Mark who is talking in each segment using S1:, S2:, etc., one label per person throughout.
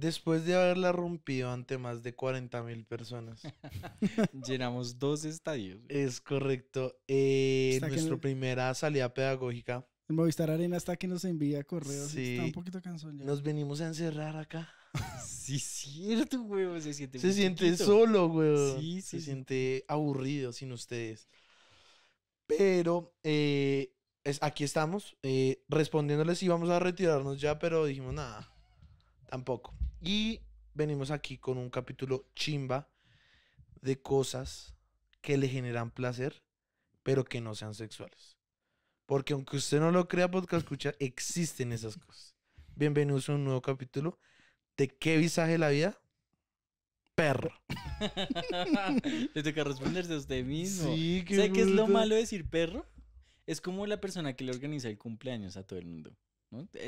S1: Después de haberla rompido ante más de 40 mil personas. Llenamos dos estadios. Es correcto. Eh, nuestra primera salida pedagógica.
S2: El Movistar Arena está que nos envía correos. Sí. Está un poquito cansón Nos venimos a encerrar acá.
S1: sí, cierto,
S3: güey. Se siente, se siente solo, güey. Sí, se
S1: siente aburrido sin ustedes. Pero eh, aquí estamos. Eh, respondiéndoles si vamos a retirarnos ya, pero dijimos nada Tampoco. Y venimos aquí con un capítulo chimba de cosas que le generan placer, pero que no sean sexuales. Porque aunque usted no lo crea, podcast escucha, existen esas cosas. Bienvenidos a un nuevo capítulo de ¿Qué visaje la vida? Perro.
S3: Le toca responderse a usted mismo. Sí, que. ¿Sabe qué es lo malo decir perro? Es como la persona que le organiza el cumpleaños a todo el mundo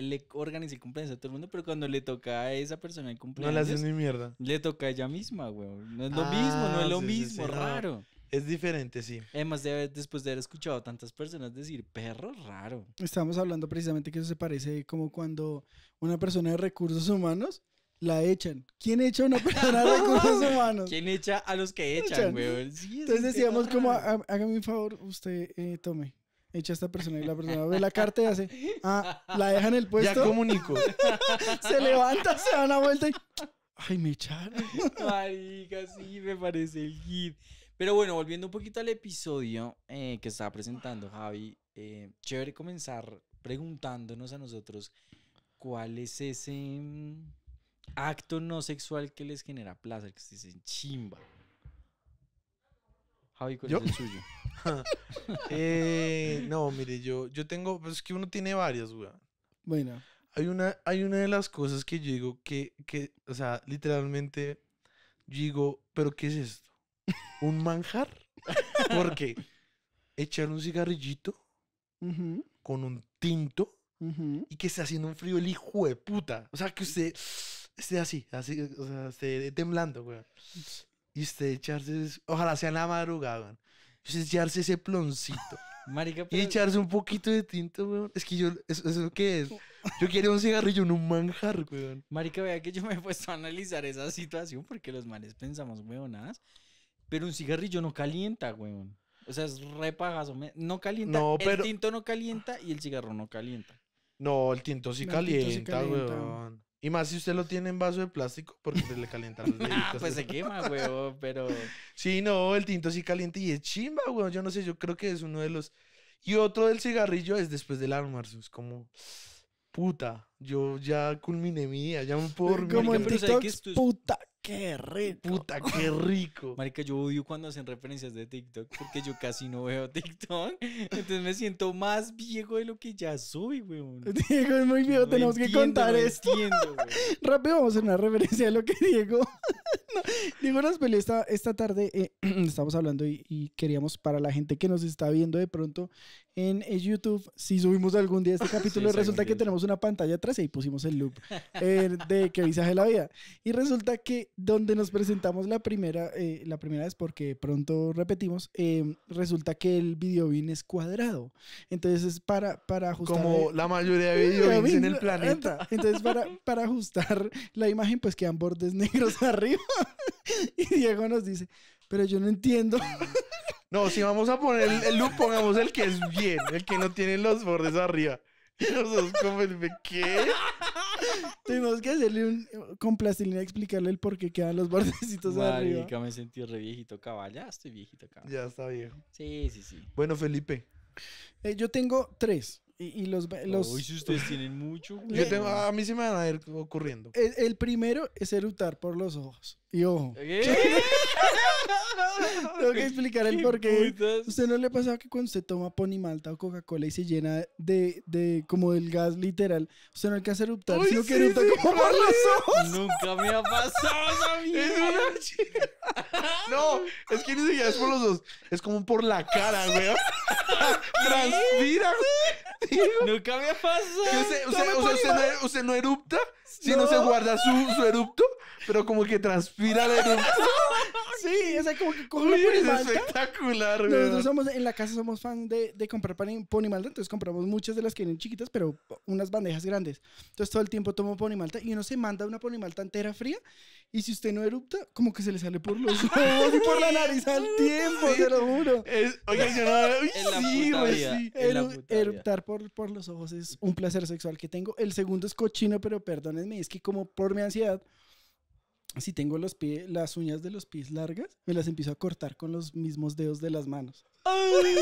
S3: le organiza y cumpleaños a todo el mundo, pero cuando le toca a esa persona el cumpleaños. No le hacen ni mierda. Le toca a ella misma, güey. No es lo ah, mismo, no es lo mismo, raro. Es diferente, sí. Además después de haber escuchado a tantas personas decir perro raro.
S2: Estamos hablando precisamente que eso se parece como cuando una persona de recursos humanos la echan. ¿Quién echa a una persona de recursos
S3: humanos? ¿Quién echa a los que echan, weón
S2: Entonces decíamos como, hágame un favor, usted eh, tome echa esta persona y la persona ve la carta y hace, ah, la deja en el puesto. Ya comunico.
S4: se levanta,
S2: se da una vuelta y, ay, me echaron.
S3: Marica, sí, me parece el hit. Pero bueno, volviendo un poquito al episodio eh, que estaba presentando Javi, eh, chévere comenzar preguntándonos a nosotros cuál es ese mm, acto no sexual que les genera placer, que se dicen chimba.
S1: Javi, ¿cuál es el suyo? Eh, no, mire, yo, yo tengo, pues es que uno tiene varias, weón. Bueno. Hay una, hay una de las cosas que yo digo que, o sea, literalmente, digo, ¿pero qué es esto? ¿Un manjar? Porque echar un cigarrillito con un tinto y que esté haciendo un frío el hijo de puta. O sea, que usted esté así, así, o sea, esté temblando, weón. Y usted echarse, ojalá sea en la madrugada, weón es echarse ese ploncito. Y echarse un poquito de tinto, weón. Es que yo, ¿eso, qué es? Yo quiero un cigarrillo, en un manjar, weón.
S3: Marica, vea que yo me he puesto a analizar esa situación porque los males pensamos, weonadas. Pero un cigarrillo no calienta, weón. O sea, es repagazo. No calienta. No, El tinto
S1: no calienta y el cigarro no calienta. No, el tinto sí, calienta, tinto sí weón. Y más si usted lo tiene en vaso de plástico porque pues, le calienta los deditos. Ah, pues se quema, weón, pero... Sí, no, el tinto sí caliente y es chimba, weón. Yo no sé, yo creo que es uno de los... Y otro del cigarrillo es después del almuerzo. Es como... Puta, yo ya culminé mi día, ya un por... Como en pues, TikTok,
S2: puta, Qué
S3: rico. Puta, qué rico. Marica, yo odio cuando hacen referencias de TikTok porque yo casi no veo TikTok. Entonces me siento más viejo de lo que ya soy, weón.
S2: Diego es muy viejo, tenemos que contar esto. Entiendo, Rápido vamos a hacer una referencia de lo que Diego Digo, nos esta, esta tarde, eh, estamos hablando y, queríamos para la gente que nos está viendo de pronto en, YouTube, si subimos algún día este capítulo, resulta que tenemos una pantalla atrás y ahí pusimos el loop eh, de que visaje la vida. Y resulta que donde nos presentamos la primera, eh, la primera vez, porque pronto repetimos, em, resulta que el video es cuadrado. Entonces para, para ajustar. Como la mayoría de video en el planeta. Entonces para, para ajustar la imagen, pues quedan bordes negros arriba. y Diego nos dice, pero yo no entiendo. No, si vamos a poner el
S1: loop, pongamos el que es bien, el que no tiene los bordes arriba. Y nosotros como, ¿qué?
S2: Tenemos que hacerle un, con plastilina explicarle el por qué quedan los bordecitos Marica, arriba.
S3: me sentí re viejito cabal. Ya estoy viejito cabal. Ya está viejo. Sí, sí, sí.
S2: Bueno, Felipe. Eh, yo tengo tres. Y, los, los... si ustedes tienen mucho.
S1: Yo a
S2: mí se me van a ir ocurriendo. El, primero es el erutar por los ojos. Y ojo.
S4: Tengo que explicar el porqué.
S2: ¿Usted no le ha pasado que cuando usted toma Pony Malta o Coca-Cola y se llena de, de como del gas literal, usted no alcanza a eruptar, sino que erupta como por los
S4: ojos?
S3: Nunca me ha
S4: pasado esa
S1: no, es que ni siquiera es por los dos. es como por la cara, weón. Transpira. Nunca me ha pasado. Usted, no, erupta, sino no. se guarda su, su erupto, pero como que transpira la
S2: erupto. Sí, es como que coge Uy, es espectacular, güey. Nosotros somos, en la casa somos fan de, comprar Pony Malta, entonces compramos muchas de las que vienen chiquitas, pero unas bandejas grandes. Entonces todo el tiempo tomo Pony Malta y uno se manda una Pony Malta entera fría y si usted no erupta, como que se le sale por los ojos y por la nariz al
S4: tiempo, se lo juro.
S2: Es, yo no... sí, güey, sí. eruptar por, por los ojos es un placer sexual que tengo. El segundo es cochino, pero perdónenme, es que como por mi ansiedad si tengo los pies, las uñas de los pies largas, me las empiezo a cortar con los mismos dedos de las manos. ¡Ay,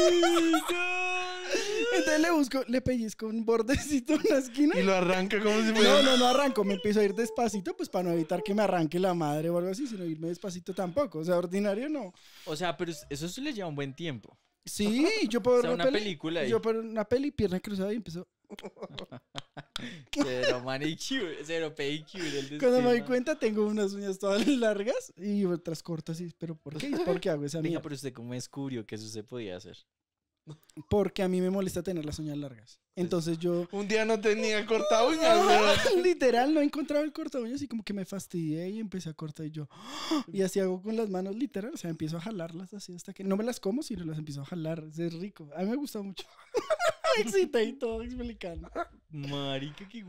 S2: Entonces le busco, le pellizco un bordecito en la esquina. Y lo arranca como si fuera. No, no, no arranco. Me empiezo a ir despacito, pues para no evitar que me arranque la madre o algo así, sino irme despacito tampoco. O sea, ordinario no.
S3: O sea, pero eso se le lleva un buen tiempo. Sí, yo puedo o sea, una, película. Ahí. Yo
S2: por una peli, pierna cruzada y empiezo.
S3: cero cero Cuando me doy cuenta,
S2: tengo unas uñas todas largas y otras cortas. Y, ¿Pero por qué? ¿Por qué hago esa Mira,
S3: pero usted cómo descubrió que eso se podía hacer.
S2: Porque a mí me molesta tener las uñas largas. Pues, Entonces yo. Un
S1: día no tenía
S3: corta
S2: uñas, Literal, no encontraba el corta uñas y como que me fastidié y empecé a cortar. Y yo. Y así hago con las manos, literal. O sea, empiezo a jalarlas así hasta que. No me las como, sino las empiezo a jalar. Es rico. A mí me gusta mucho. Éxito y todo explicando. Marica, qué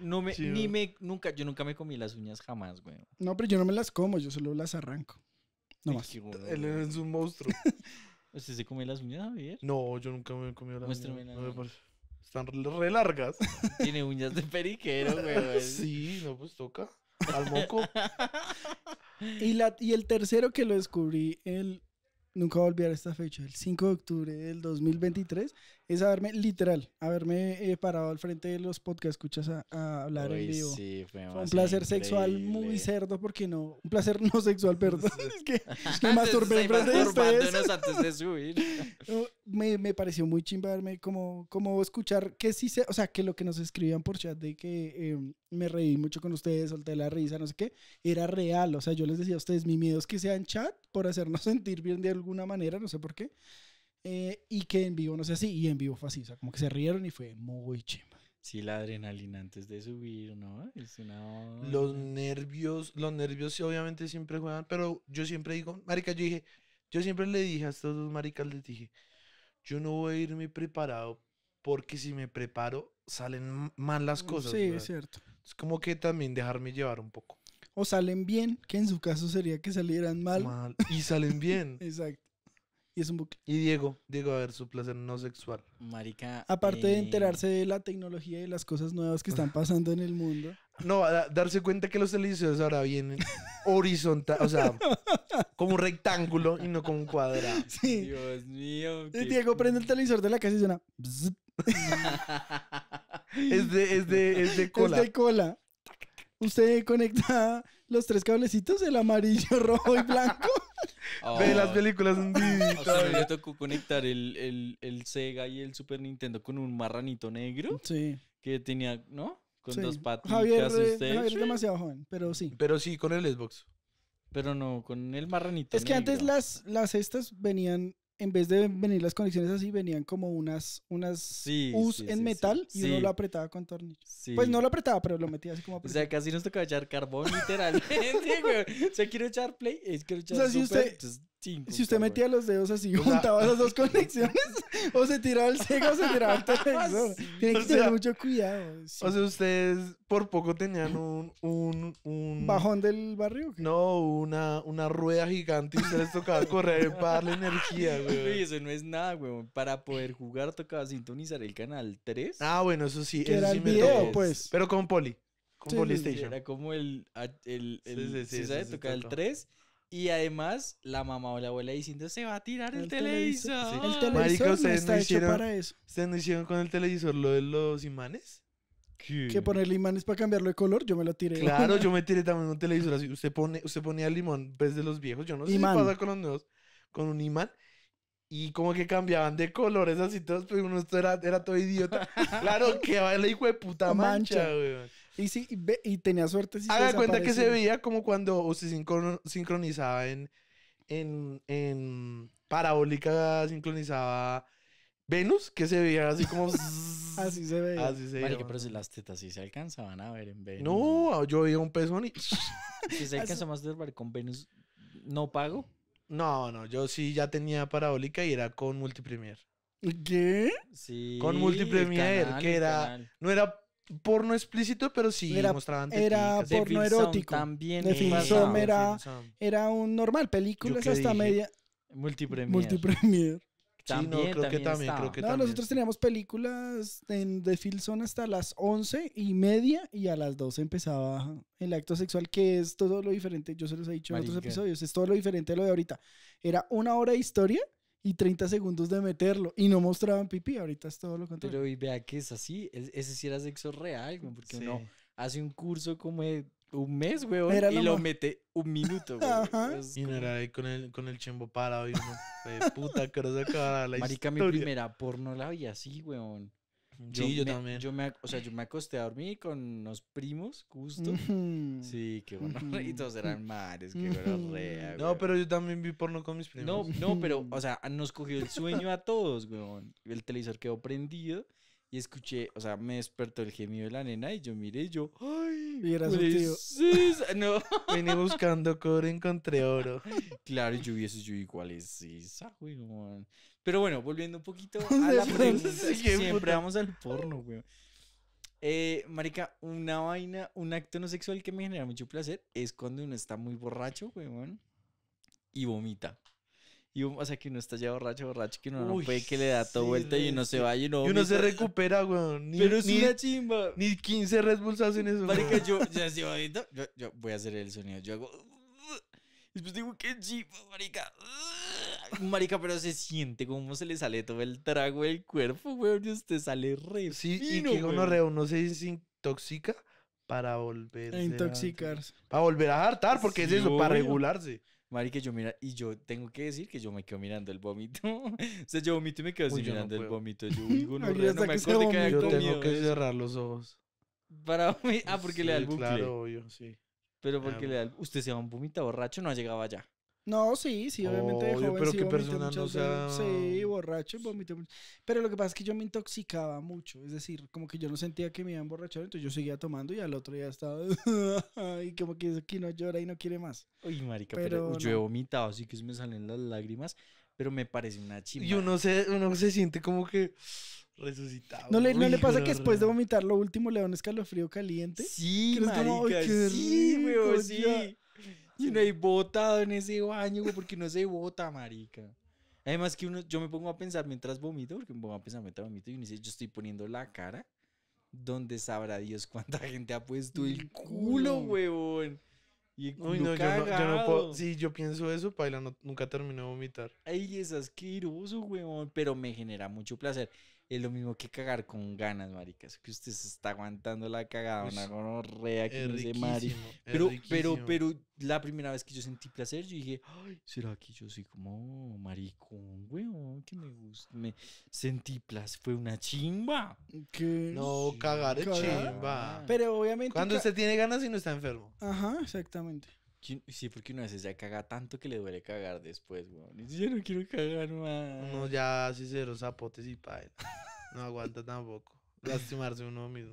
S3: No me, ni me, nunca, yo nunca me comí las uñas jamás, güey.
S2: No, pero yo no me las como, yo solo las arranco. No más. Él
S1: es un monstruo. ¿Usted se come las uñas, Javier? No, yo nunca me he comido las uñas. Están re largas. Tiene uñas de periquero, güey. sí, no, pues toca. Al moco.
S2: y, la, y el tercero que lo descubrí, el nunca voy a olvidar esta fecha, el 5 de octubre del 2023, es haberme, literal, haberme eh, parado al frente de los podcast escuchas a, hablar en vivo. Sí, fue, un placer sexual muy cerdo, porque no, un placer no sexual, perdón. es que me masturbé frente ustedes. antes de subir. me, me, pareció muy chimba verme como, como escuchar que sí se, o sea, que lo que nos escribían por chat de que em, me reí mucho con ustedes, solté la risa, no sé qué, era real. O sea, yo les decía a ustedes, mi miedo es que en chat por hacernos sentir bien de alguna manera, no sé por qué. Eh, y que en vivo no sé así, y en vivo fue así, o sea, como que se rieron y fue muy chema.
S3: Sí, la adrenalina antes de subir, ¿no? Los
S2: nervios, los nervios sí, obviamente siempre juegan,
S1: pero yo siempre digo, marica, yo dije, yo siempre le dije a estos dos maricas, les dije, yo no voy a irme preparado porque si me preparo salen mal las mm, cosas. Sí, es cierto. Es como que también dejarme llevar un poco.
S2: O salen bien, que en su caso sería que salieran mal. Y salen bien. Exacto. Y es un
S1: buque. Y Diego, Diego, a ver, su placer no sexual. Marica. Aparte de eh, enterarse
S2: de la tecnología y las cosas nuevas que están pasando en el mundo.
S1: No, darse cuenta que los televisores ahora vienen horizontal, o sea, como un rectángulo y no como un cuadrado. Sí.
S2: Dios mío. Y Diego prende el televisor de la casa y suena.
S1: es, de, es, de, es de
S2: cola. Es de cola usted conecta los tres cablecitos, el amarillo,
S4: rojo y blanco. Ve oh. las
S3: películas un día. O sea, tocó conectar el, Sega y el Super Nintendo con un marranito negro. Sí. Que tenía, ¿no? Con dos patitas. Javier, Javier es
S2: demasiado joven, pero sí.
S3: Pero sí, con el Xbox. Pero no, con el marranito. Es que antes
S2: las, las estas venían en vez de venir las conexiones así, venían como unas, unas U's en metal y uno lo apretaba con tornillo. Pues no lo apretaba, pero lo metía así como O
S3: sea, casi nos tocaba echar carbón, literalmente, güey. O sea, quiero echar play,
S2: es eh, quiero echar o sea, si usted metía los dedos así, y juntaba esas dos conexiones, o se tiraba el Sega o se tiraba el televisor. Tiene que tener mucho cuidado. O sea, ustedes
S1: por poco tenían un. un, un ¿Bajón del barrio? No, una, una rueda gigante y ustedes tocaba correr para darle energía, güey.
S3: Eso no es nada, güey. Para poder jugar tocaba sintonizar el canal 3. Ah, bueno, eso sí. Eso era sí el me video,
S1: pues. Pero con Poli. Con sí, Station.
S3: Era como el. el, el, sí, sabe tocar el 3 y además, la mamá o la abuela diciendo, se va a tirar el, televisor. El televisor está para
S1: eso. ¿Ustedes no hicieron con el televisor lo de los imanes? ¿Qué? Que
S2: ponerle imanes para cambiarlo de color, yo me lo tiré. Claro, yo
S1: me tiré también un televisor así. Usted, pone, usted ponía limón en pues, de los viejos. Yo no sé qué pasa con los nuevos. Con un imán y como que cambiaban de colores así todos, pero pues, uno era, todo idiota. claro, que va el hijo de puta mancha, mancha.
S2: Y sí, y, tenía suerte. Si Haga cuenta que se veía
S1: como cuando se sincronizaba en, en, parabólica, sincronizaba Venus, que se veía así como... así se veía. Así se pero
S3: si las tetas sí se
S1: alcanzaban a ver en Venus. No, yo veía un pezón y... si se alcanza más de con Venus, ¿no pago? No, no, yo sí ya tenía parabólica y era con Multipremier. ¿Qué? Sí. Con Multipremier, que era... No era porno explícito, pero sí era, mostraban Era porno erótico. También de era,
S2: era, un normal, películas hasta media.
S1: Multipremier. Multipremier. También, creo que
S3: también, no, nosotros
S2: teníamos películas en, de son hasta las once y media y a las doce empezaba el acto sexual, que es todo lo diferente, yo se los he dicho en otros episodios, es todo lo diferente de lo de ahorita. Era una hora de historia y 30 segundos de meterlo y no mostraban pipí, ahorita es todo lo contrario.
S3: Pero y vea que es así, ese sí era sexo real, porque no hace un curso como de un mes, weón, y lo,
S1: mete un minuto,
S2: weón.
S3: Y no era
S1: ahí con el, con el chimbo parado y uno, puta, que no se acaba la Marica, mi primera porno la vi así, weón sí, yo también.
S3: Yo me, o sea, yo me acosté a dormir con los primos, justo. sí, qué bueno. todos eran mares, qué bueno. no, pero
S1: yo también vi porno con mis primos. No, no, pero,
S3: o sea, nos cogió el sueño a todos, weón. El televisor quedó prendido y escuché, o sea, me despertó el gemido de la nena y yo miré y yo, ¡ay!
S1: Y era su no. Vine buscando cobre, encontré oro.
S3: Claro, y yo vi eso, yo igual cuál es esa, weón. Pero bueno, volviendo un poquito a la pregunta. siempre vamos al porno, güey. Eh, marica, una vaina, un acto no sexual que me genera mucho placer es cuando uno está muy borracho, güey, y vomita. Y, o sea, que uno está ya borracho, borracho, que uno no puede, que le da toda vuelta y uno se va y no. Y uno se
S1: recupera, güey. Ni, Pero es una chimba. Ni 15 Red Bulls hacen eso. Marica, yo, ya yo,
S3: yo voy a hacer el sonido. Yo hago. Después digo, qué chifa, marica. Marica, pero se siente como se le sale todo el trago del cuerpo, weón. Y usted sale re. Sí, fino, y que uno re,
S1: uno se intoxica para volver a intoxicarse. Para volver a hartar, porque es eso, para regularse.
S3: Marica, yo mira, y yo tengo que decir que yo me quedo mirando el vómito. o sea, yo vomito y me quedo así mirando el vómito. Yo digo, no, re, no me acuerdo que, Yo tengo que cerrar
S1: los ojos.
S3: Para Ah, porque le da el bucle. Claro, obvio, sí. Pero ah, porque le da- usted se va vomita borracho, no llegaba allá.
S2: No, sí, sí, obviamente pero sí Sí, borracho, Pero lo que pasa es que yo me intoxicaba mucho, es decir, como que yo no sentía que me iba a emborrachar, entonces yo seguía tomando y al otro día estaba y como que aquí no llora y no quiere más.
S3: Uy, marica, pero, yo he vomitado, así que me salen las lágrimas, pero me parece una chimba. Y uno se, uno
S2: se siente como que
S1: resucitado.
S2: ¿No le, ¿no le pasa que después de vomitar lo último le da un escalofrío caliente? Sí, marica, sí, weón,
S3: sí.
S1: Y no hay botado
S3: en ese baño, weón porque no se bota, marica. Además que uno, yo me pongo a pensar mientras vomito, porque me pongo a pensar mientras vomito y uno dice, yo estoy poniendo la cara donde sabrá Dios cuánta
S1: gente ha puesto el culo, huevón. Y el culo no, Yo no, Sí, yo pienso eso, paila, nunca termino de vomitar. Ay, es asqueroso, huevón, pero me genera
S3: mucho placer es lo mismo que cagar con ganas, maricas. Que usted se está aguantando la cagada, una gonorrea que no se mari. Pero, pero, pero la primera vez que yo sentí placer, yo dije, ay, ¿será que yo soy como maricón, weón? Que me gusta. Me sentí placer, fue una chimba.
S2: ¿Qué? No, cagar es chimba. Pero obviamente. Cuando usted tiene ganas y
S3: no está enfermo.
S2: Ajá, exactamente.
S3: Sí, porque una vez ya caga tanto que le duele cagar después, weón.
S1: Yo no quiero cagar más. No, ya así cero zapotes y pa. No aguanta tampoco lastimarse uno mismo.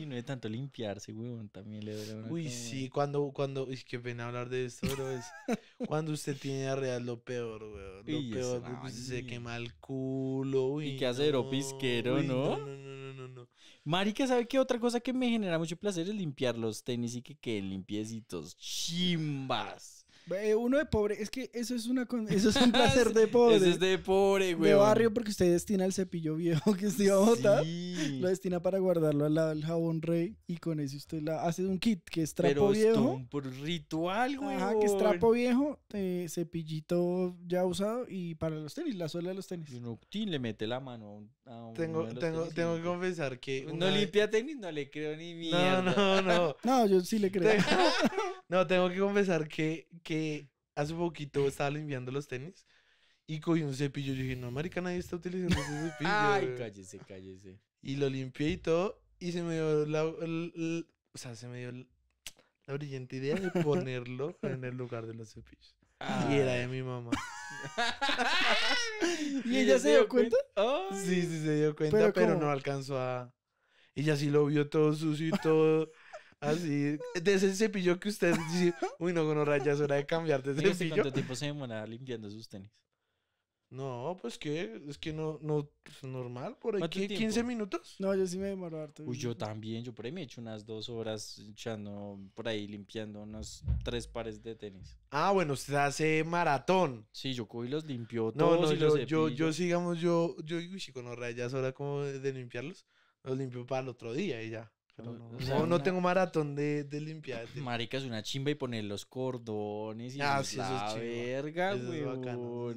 S1: Y, no es tanto limpiarse, weón, también le Uy, sí, cuando, cuando, es que pena hablar de esto, pero es cuando usted tiene diarrea lo peor, weón, lo peor, eso, que se quema el culo, uy. Y qué hace no, pisquero, ¿no? No, no, no, no, no. Marica, ¿sabe qué? Otra cosa que me genera
S3: mucho placer es limpiar los tenis y que queden limpiecitos, chimbas.
S2: Eh, uno de pobre, es que eso es una eso es un placer de pobre. eso es de pobre, güey. De barrio porque usted destina el cepillo viejo que usted iba a botar, lo destina para guardarlo al lado del jabón rey y con eso usted la hace un kit que es trapo viejo.
S3: por ritual, güey. Ajá, que es trapo
S2: viejo, eh, cepillito ya usado y para los tenis, la suela de los tenis.
S3: Y le mete la mano Ah, tengo, tengo, que
S1: confesar que.
S3: No limpia tenis, no le creo ni mierda.
S1: No, no, no. no, yo sí le creo. no, tengo que confesar que, que hace poquito estaba limpiando los tenis y cogí un cepillo. Yo dije, no, marica, nadie está utilizando ese cepillo. Ay, cállese, cállese. Y lo limpié y todo. Y se me dio o sea, se me dio la brillante idea de ponerlo en el lugar de los cepillos. Y era de mi mamá.
S4: ¿Y ella se dio cuenta?
S1: Sí, sí se dio cuenta, pero, no alcanzó a... Ella sí lo vio todo sucio y todo... Así, Desde ese cepillo que usted dice, uy, no, con rayas, hora de cambiarte de
S3: cepillo. ¿Cuánto tiempo se limpiando sus tenis? No, pues que, es que no, no, es pues, normal, por aquí, ¿quince ¿15
S2: minutos? No, yo sí me demoro harto. Uy, yo
S3: también, yo por ahí me he hecho unas dos horas echando, por ahí limpiando unos tres pares de tenis.
S2: Ah, bueno, usted
S1: hace maratón.
S3: Sí, yo cogí los limpio todos no, y yo, yo, yo,
S1: sigamos, yo, yo, uy, con ahora como de limpiarlos, los limpio para el otro día y ya no, no, tengo maratón de, limpiar.
S3: Marica es una chimba y poner los cordones y ah, sí, la eso es verga, Eso,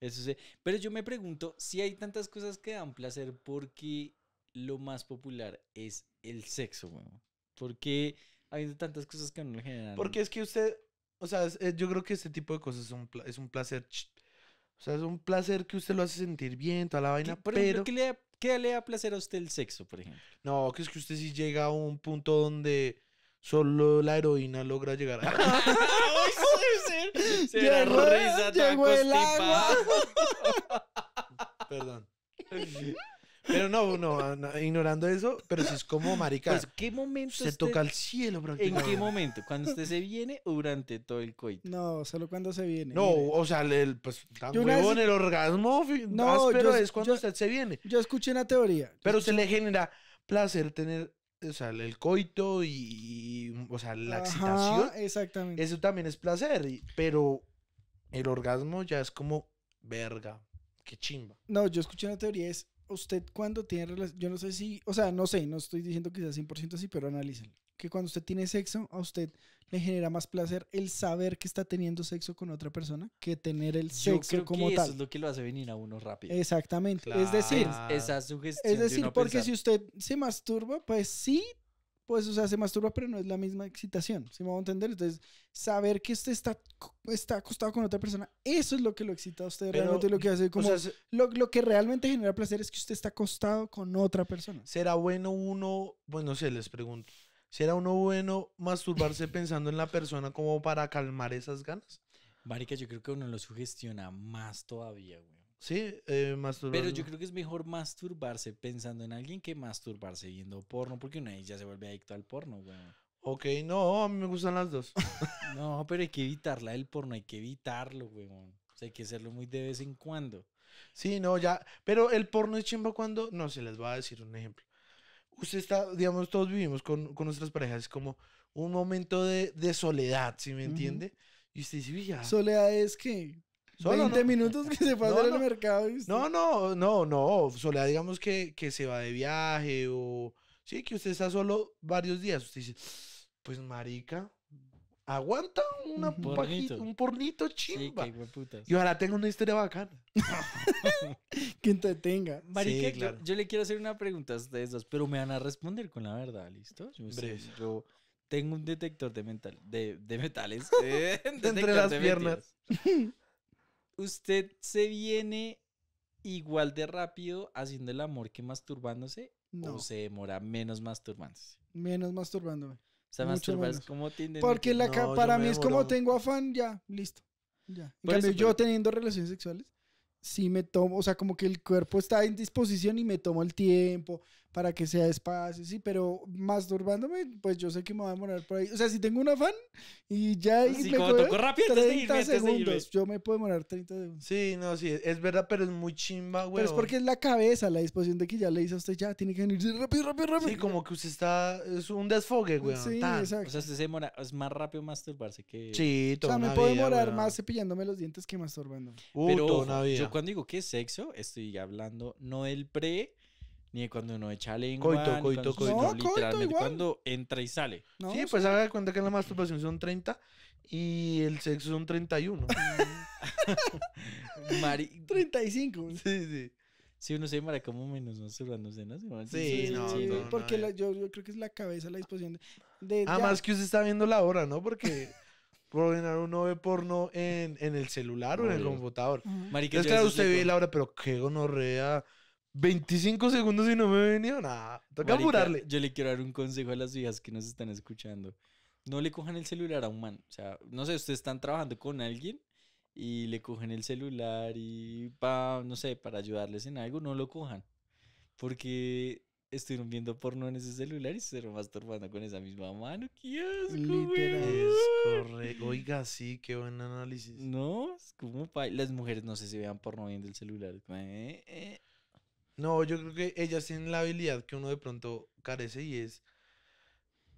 S3: es eso, es Pero yo me pregunto si hay tantas cosas que dan placer porque lo más popular es el sexo, güey. Porque hay tantas cosas que no generan. Porque
S1: es que usted, o sea, eh, yo creo que este tipo de cosas es un, es un placer o sea, es un placer que usted lo hace sentir bien, toda la vaina, pero... ¿qué, le da, placer a usted el sexo, por ejemplo? No, que es que usted sí llega a un punto donde solo la heroína logra llegar a...
S4: Se risa,
S1: Perdón. Pero no, no, ignorando eso, pero si es como marica. Pues, ¿qué momento? Se
S3: toca el cielo, bro. ¿En qué momento? ¿Cuando usted se
S2: viene o durante todo el coito? No, solo cuando se viene. No, o
S1: sea, el, pues, tan
S3: huevo en el
S2: orgasmo, no, pero es cuando usted
S1: se viene. Yo escuché una teoría. Pero se le genera placer tener o sea, el coito y, o sea, la excitación. Exactamente. Eso también es placer, pero el orgasmo ya es como verga, qué chimba.
S2: No, yo escuché una teoría es usted cuando tiene relación, yo no sé si, o sea, no sé, no estoy diciendo que sea 100% así, pero analícenlo. Que cuando usted tiene sexo, a usted le genera más placer el saber que está teniendo sexo con otra persona que tener el sexo como tal. Eso es lo
S3: que lo hace venir a uno rápido. Exactamente. Es decir, esa sugestión. Es decir, porque si usted
S2: se masturba, pues sí pues, o sea, se masturba, pero no es la misma excitación, si me voy a entender? Entonces, saber que usted está, está acostado con otra persona, eso es lo que lo excita a usted realmente, lo que hace como... lo, que realmente genera placer es que usted está acostado con otra persona.
S1: ¿Será bueno uno, bueno, pues, no les pregunto, ¿será uno bueno masturbarse pensando en la persona como para calmar esas ganas?
S3: Marica, yo creo que uno lo sugestiona más todavía, güey.
S1: Sí, eh, masturbarse. Pero yo creo
S3: que es mejor masturbarse pensando en alguien que masturbarse viendo porno, porque una vez ya se vuelve adicto al porno, güey. Ok, no, a mí me gustan las dos. no, pero hay que evitarla el porno, hay que
S1: evitarlo, güey. O sea, hay que hacerlo muy de vez en cuando. Sí, no, ya. Pero el porno es chimba cuando. No, se les va a decir un ejemplo. Usted está, digamos, todos vivimos con, con nuestras parejas, es como un momento de, de soledad, ¿sí me entiende? Y usted dice, ya.
S2: ¿Soledad es que Solo, 20 minutos que se pasa en el mercado. No, no, no, no.
S1: Soledad, digamos que, que se va de viaje o. Sí, que usted está solo varios días. Usted dice, pues marica, aguanta una un, pornito. un y ahora tengo una historia bacana. que entretenga. Marica,
S3: yo, le quiero hacer una pregunta a ustedes dos, pero me van a responder con la verdad, ¿listo? Yo, tengo un detector de, metal, de, de metales. entre las piernas. ¿Usted se viene igual de rápido haciendo el amor que masturbándose? No. ¿O se demora menos masturbándose?
S2: Menos masturbándome. O sea, Porque la para mí es como tengo afán, ya, listo.
S4: Ya. En cambio, yo
S2: teniendo relaciones sexuales, sí me tomo, o sea, como que el cuerpo está en disposición y me tomo el tiempo, para que sea despacio, sí, pero masturbándome, pues yo sé que me va a demorar por ahí. O sea, si tengo un afán y ya... Pues y sí, me tocó rápido, 30 segundos.
S1: Yo me puedo demorar 30 segundos. Sí, no, sí, es verdad, pero es muy chimba, güey. Pero es porque es la
S2: cabeza, la disposición de que ya le dice a usted, ya, tiene que venir rápido, rápido, rápido. Sí, como que usted está... Es un desfogue, güey. Sí, exacto. O sea,
S3: usted se demora, es más rápido masturbarse que... Sí, toda O sea, me puedo demorar más
S2: cepillándome los dientes que masturbándome. Uh,
S3: pero yo cuando digo que es sexo, estoy hablando no el pre cuando uno echa lengua. literalmente cuando entra y sale.
S1: sí, pues haga cuenta que la masturbación son 30 y el sexo son 31. 35. Sí, sí. Si uno se mara como menos ¿no? Se
S3: sí, no, sí, no, porque
S2: yo, creo que es la cabeza, la disposición de... Además ah, que usted
S1: está viendo la hora, ¿no? Porque... Por ordenar uno ve porno en, el celular o en el computador. Es Entonces, claro, usted ve la hora, pero qué gonorrea 25 segundos y no me he venido nada. Toca apurarle.
S3: Yo le quiero dar un consejo a las hijas que nos están escuchando. No le cojan el celular a un man. O sea, no sé, ustedes están trabajando con alguien y le cogen el celular y pa, no sé, para ayudarles en algo, no lo cojan. Porque estuvieron viendo porno en ese celular y se estuvieron masturbando con esa misma mano.
S4: ¡Qué asco, Literal, es
S3: correcto. Oiga, sí, qué buen análisis. No, es como para... Las mujeres no sé si vean porno viendo el celular. eh,
S4: eh.
S1: No, yo creo que ellas tienen la habilidad que uno de pronto carece y es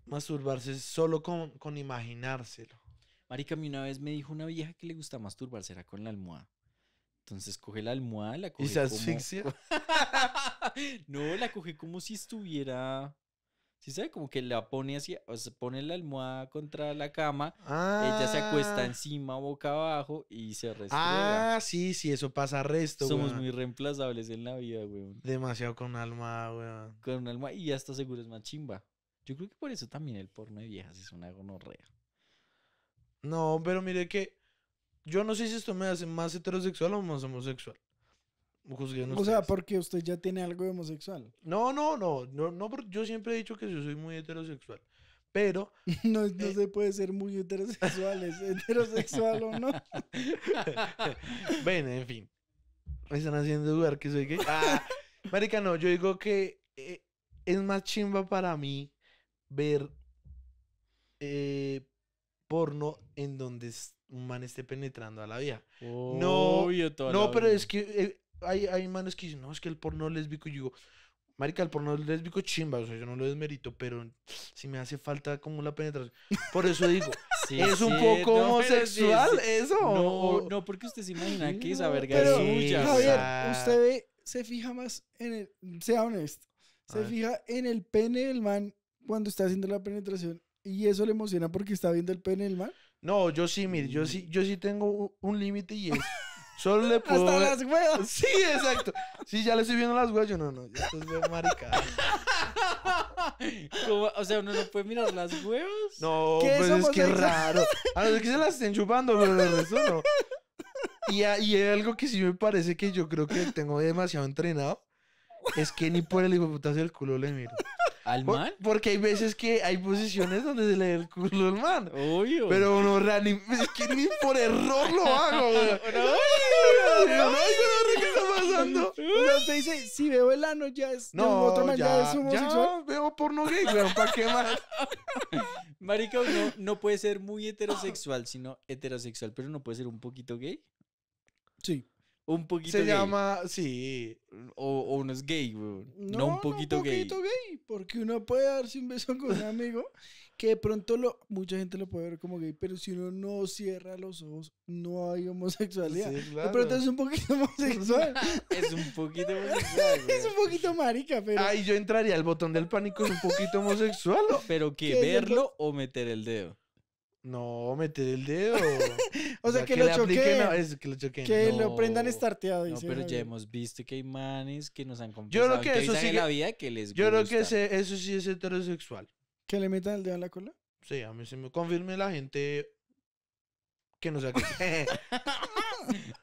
S1: masturbarse solo con, imaginárselo. Marica, a mí una vez me dijo una vieja que le
S3: gusta masturbarse era con la almohada. Entonces coge la almohada, la coge. ¿Y se asfixia? no, la coge como si estuviera Sí, sabe como que la pone así, o sea, pone la almohada contra la cama, ella se acuesta ah. encima, boca abajo y se resta Ah,
S1: sí, sí, eso pasa resto, Somos muy
S3: reemplazables en la vida, weón.
S1: Demasiado con alma,
S3: weón. Con alma y ya está seguro es más chimba. Yo creo que por eso
S1: también el porno de viejas es una gonorrea. No, pero mire que yo no sé si esto me hace más heterosexual o más homosexual. O sea,
S2: porque usted ya tiene algo homosexual.
S1: No, no, no, no, yo siempre he dicho que yo soy muy heterosexual.
S2: Pero. No, eh, se puede ser muy heterosexual, heterosexual o no.
S1: Ven, en fin. Me están haciendo dudar que soy gay. Ah, marica, no, yo digo que eh, es más chimba para mí ver eh, porno en donde un man esté penetrando a la vía. no, no, pero es que hay, hay que dicen, no, es que el porno lésbico, y yo digo, marica, el porno lésbico chimba, o sea, yo no lo desmerito, pero si me hace falta como la penetración. Por eso digo, ¿es un poco homosexual eso?
S2: No, no, porque usted se imagina que esa verga es suya. Javier, usted se fija más en el, sea honesto, se fija en el pene del man cuando está haciendo la penetración y eso le emociona porque está viendo el pene del man.
S1: No, yo sí, mire, yo mm. sí, yo sí tengo un límite y es... Solo le puedo. Hasta las huevas. Sí, exacto. Sí, ya le estoy viendo las huevas. Yo no, no, ya estoy bien maricada.
S3: O sea, uno no puede mirar las huevas.
S1: No, pues es que raro. A ah, los que se las estén chupando, pero de resto no. Y, hay algo que sí me parece que yo creo que tengo demasiado entrenado es que ni por el hijo de puta el culo le miro. ¿Al man? porque hay veces que hay posiciones donde se le da el culo al man. Pero uno ni, por error lo
S4: hago, No, ¿qué está pasando? Uno dice,
S2: si veo el ano ya es no, otro man, ya, ya, es homosexual. Ya veo porno gay, ¿para qué más?
S3: Marica, uno no puede ser muy heterosexual, sino heterosexual, pero no puede ser un poquito gay. Sí. Un poquito Se llama, sí. O, o uno es gay, weón. No, un poquito, un poquito
S2: gay. Porque uno puede darse un beso con un amigo que de pronto lo, mucha gente lo puede ver como gay, pero si uno no cierra los ojos, no hay homosexualidad. De pronto es un poquito homosexual. es un poquito es un poquito marica, pero. Ay,
S1: yo entraría al botón del pánico, es un poquito homosexual. Pero que verlo o meter el dedo. No, meter el dedo.
S2: o, sea, que, lo choquen. que lo prendan estarteado. No, pero ya
S3: hemos visto que hay manes que nos han Yo que, sí. En la vida que les yo creo que eso sí
S1: es heterosexual. ¿Que le metan el dedo en la cola? Sí, a mí se me confirme la gente que no sea que.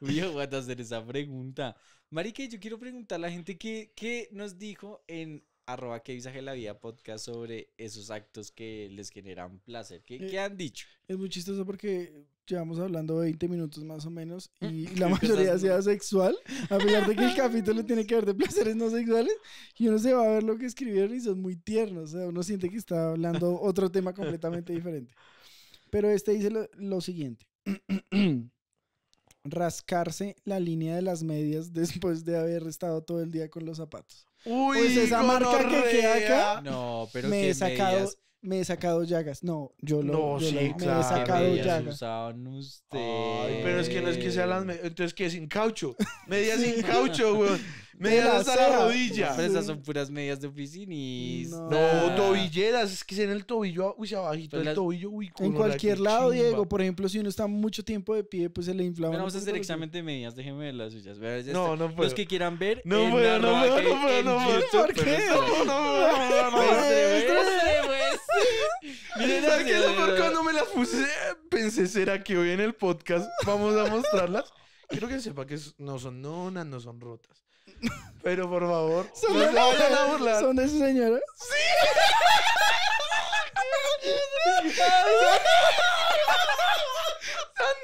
S3: yo voy a hacer esa pregunta. Marique, yo quiero preguntar a la gente qué nos dijo en arroba que visaje la vida podcast sobre esos actos que les generan placer. ¿Qué, eh,
S2: han dicho? Es muy chistoso porque llevamos hablando 20 minutos más o menos y mm. la mayoría sea sexual, a pesar de que el capítulo tiene que ver de placeres no sexuales y uno se va a ver lo que escribieron y son muy tiernos, o sea, uno siente que está hablando otro tema completamente diferente. Pero este dice lo siguiente. rascarse la línea de las medias después de haber estado todo el día con los zapatos.
S1: Uy, pues esa marca
S2: que queda acá. No, pero me he sacado. Me he sacado llagas. No, yo lo. No, sí, claro. Me he sacado llagas.
S1: Ay, pero es que no es que sea las. Entonces, ¿qué? Sin caucho. Medias sin caucho, weón. Medias a la
S3: rodilla. Pero esas son puras medias de oficina y... No,
S2: tobilleras, es que si en el tobillo, ah, uy, abajito pues del tobillo, uy, En cualquier lado, Diego, por ejemplo, si uno está mucho tiempo de pie, pues se le inflama. Pero vamos a hacer
S3: examen de medias, déjenme ver las suyas. Este, no, no puedo. Los que quieran ver, no puedo, no puedo, no puedo, no no, ¿Por qué? No, no, no, no, no.
S4: Miren, que eso este, por cuando me
S1: las puse, este. pensé, ¿será que hoy en el podcast vamos a mostrarlas? Quiero que sepa que no son nonas, no son rotas. Pero por
S2: favor, ¿Son ¿Son de señora? ¡Sí! ¡Son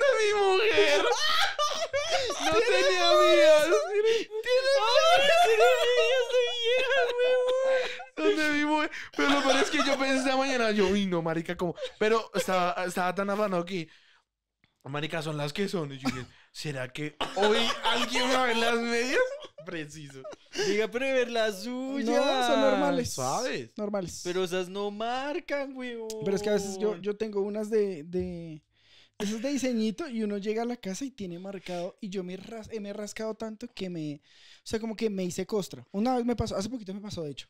S4: de mi mujer! ¡No tenía amigas!
S1: ¡Tiene de mi mujer! Pero lo peor es que yo pensé mañana, yo, uy, no, marica, como. Pero estaba, estaba tan afanado aquí Marica, son las que son. yo dije, ¿Será que hoy alguien va a ver las medias? Preciso. Diga,
S3: pero ver las suyas. No, son normales. ¿Sabes? Normales. Pero
S1: esas no
S2: marcan, güey Pero es que a veces yo, tengo unas de, de... Esas de diseñito y uno llega a la casa y tiene marcado. Y yo me, eh, me he rascado tanto que me... O sea, como que me hice costra. Una vez me pasó, hace poquito me pasó, de hecho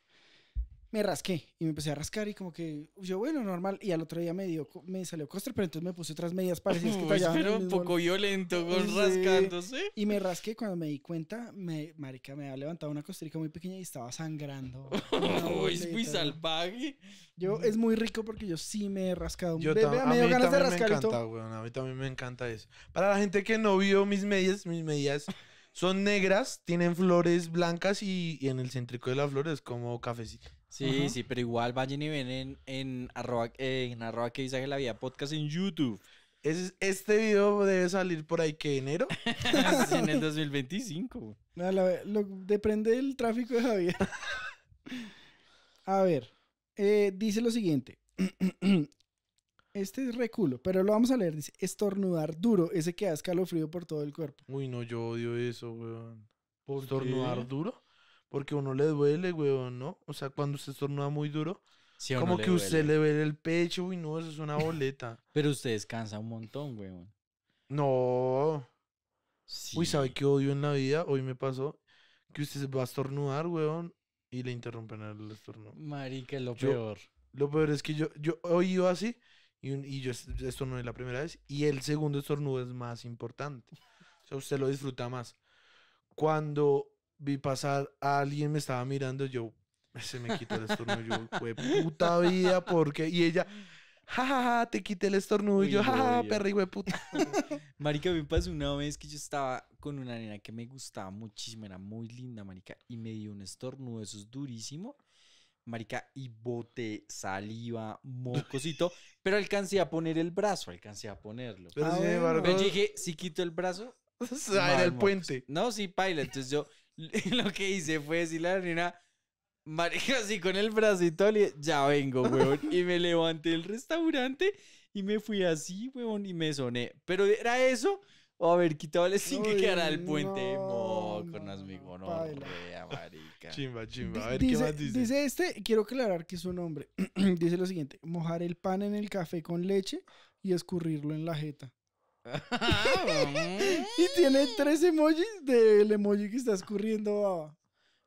S2: me rasqué y me empecé a rascar y como que yo, bueno, normal. Y al otro día me dio, me salió costra, pero entonces me puse otras medias parecidas que Pero un poco
S3: violento con rascándose.
S2: Y me rasqué cuando me di cuenta, me, marica, me había levantado una costrica muy pequeña y estaba sangrando. es muy salvaje. Yo, es muy rico porque yo sí me he rascado. Yo a
S1: me ganas de rascar me encanta, A mí también me encanta eso. Para la gente que no vio mis medias, mis medias... Son negras, tienen flores blancas y, y en el céntrico de las flores como cafecito. Sí, sí, pero igual vayan y ven en, en, arroba,
S3: en que dice que la vida podcast en YouTube. este video debe salir por ahí que enero. en el 2025.
S2: lo, depende del tráfico de Javier. A ver, eh, dice lo siguiente. Este es reculo, pero lo vamos a leer. Dice, estornudar duro, ese que da escalofrío por todo el cuerpo.
S1: Uy, no, yo odio eso, weón. ¿Estornudar duro? Porque uno le duele, weón, ¿no? O sea, cuando usted estornuda muy duro, como que usted le ve el pecho, uy, no, eso es una boleta.
S3: Pero usted descansa un montón, weón.
S1: No. Uy, ¿sabe qué odio en la vida? Hoy me pasó que usted se va a estornudar, weón, y le interrumpen el estornudo. Marica, lo peor. Lo peor es que yo, yo hoy iba así y, y yo es la primera vez y el segundo estornudo es más importante. O sea, usted lo disfruta más. Cuando vi pasar alguien, me estaba mirando, yo se me quitó el estornudo yo puta vida, porque. Y ella, jajaja, ja, te quité el estornudo yo... ¡Ja, ja, perra, puta.
S3: marica, me pasó una vez que yo estaba con una nena que me gustaba muchísimo, era muy linda, marica, y me dio un estornudo, eso es durísimo. Marica, y bote, saliva, mocosito, pero alcancé a poner el brazo, alcancé a ponerlo. Pero, ah, sí, yo dije, si quito el brazo, ah, o puente. No, sí, paila. Entonces yo lo que hice fue decirle a la nena, marica, así con el brazo ya vengo, weón. y me levanté el restaurante y me fui así, weón, y me soné. Pero era eso. O ver, quitado el sin que quedara el puente. con no, ah, marica.
S1: Chimba, chimba. A
S3: ver dice. Dice
S2: este, quiero aclarar que es un hombre. dice lo siguiente: mojar el pan en el café con leche y escurrirlo en la jeta. y tiene tres emojis del emoji que está escurriendo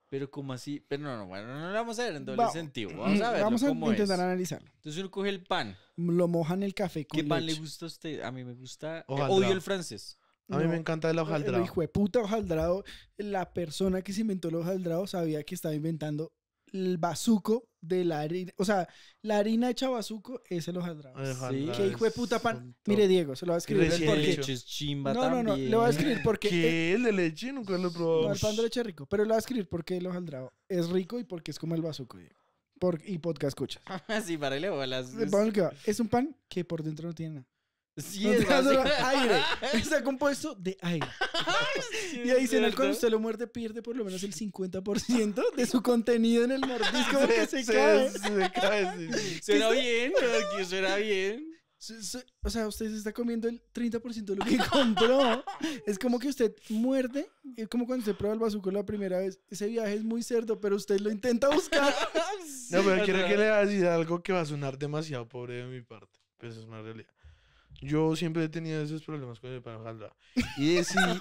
S3: Pero como así, pero no, no, bueno, no lo vamos a ver en doble sentido. Mm, vamos a ver. Vamos a intentar analizarlo. Entonces uno coge el pan.
S2: Lo moja en el café con ¿Qué pan le
S3: gusta a usted? A mí me gusta. Odio el francés.
S2: A mí me encanta el hojaldrado. El hijo de puta hojaldrado. La persona que se inventó el hojaldrado sabía que estaba inventando el bazuco de la harina. O sea, la harina hecha bazuco es el hojaldrabas. Sí. Que hijo de puta pan. Mire, Diego, se lo voy a escribir. Leche porque... de leche es chimba no, no, no, le voy a escribir porque. ¿Qué? Eh, ¿El de leche? Nunca lo he probado. el pan de leche es rico. Pero le voy a escribir porque el hojaldraba es rico y porque es como el bazuco, Y podcast escuchas.
S3: sí, para el las... Eh,
S2: es un pan que por dentro no tiene nada.
S4: Sí, es aire.
S2: Está compuesto de aire.
S4: Sí, y adicional, cuando usted
S2: lo muerde, pierde por lo menos el 50% de su contenido en el mordisco porque se, se, cae. Se, cae Suena bien, aquí suena bien. O sea, usted se está comiendo el 30% de lo que compró. es como que usted muerde, es como cuando se prueba el bazuco la primera vez. Ese viaje es muy cerdo, pero usted lo intenta buscar. no, pero quiero que
S1: le haga algo que va a sonar demasiado pobre de mi parte. Pero pues es una realidad. Yo siempre he tenido esos problemas con el panajaldra. Y decidí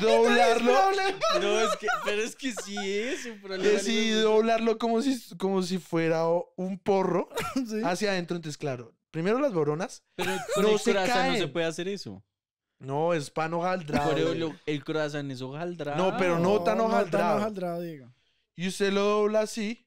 S1: doblarlo. No, es que,
S3: pero es que sí es un problema. Decidí
S1: doblarlo como si, como si fuera un porro hacia adentro. Entonces, claro, primero las boronas. Pero no el se no se
S3: puede hacer eso. No, es pan hojaldrado. el, el es hojaldrado. No, pero no, tan hojaldrado. No
S1: tan Y usted lo dobla así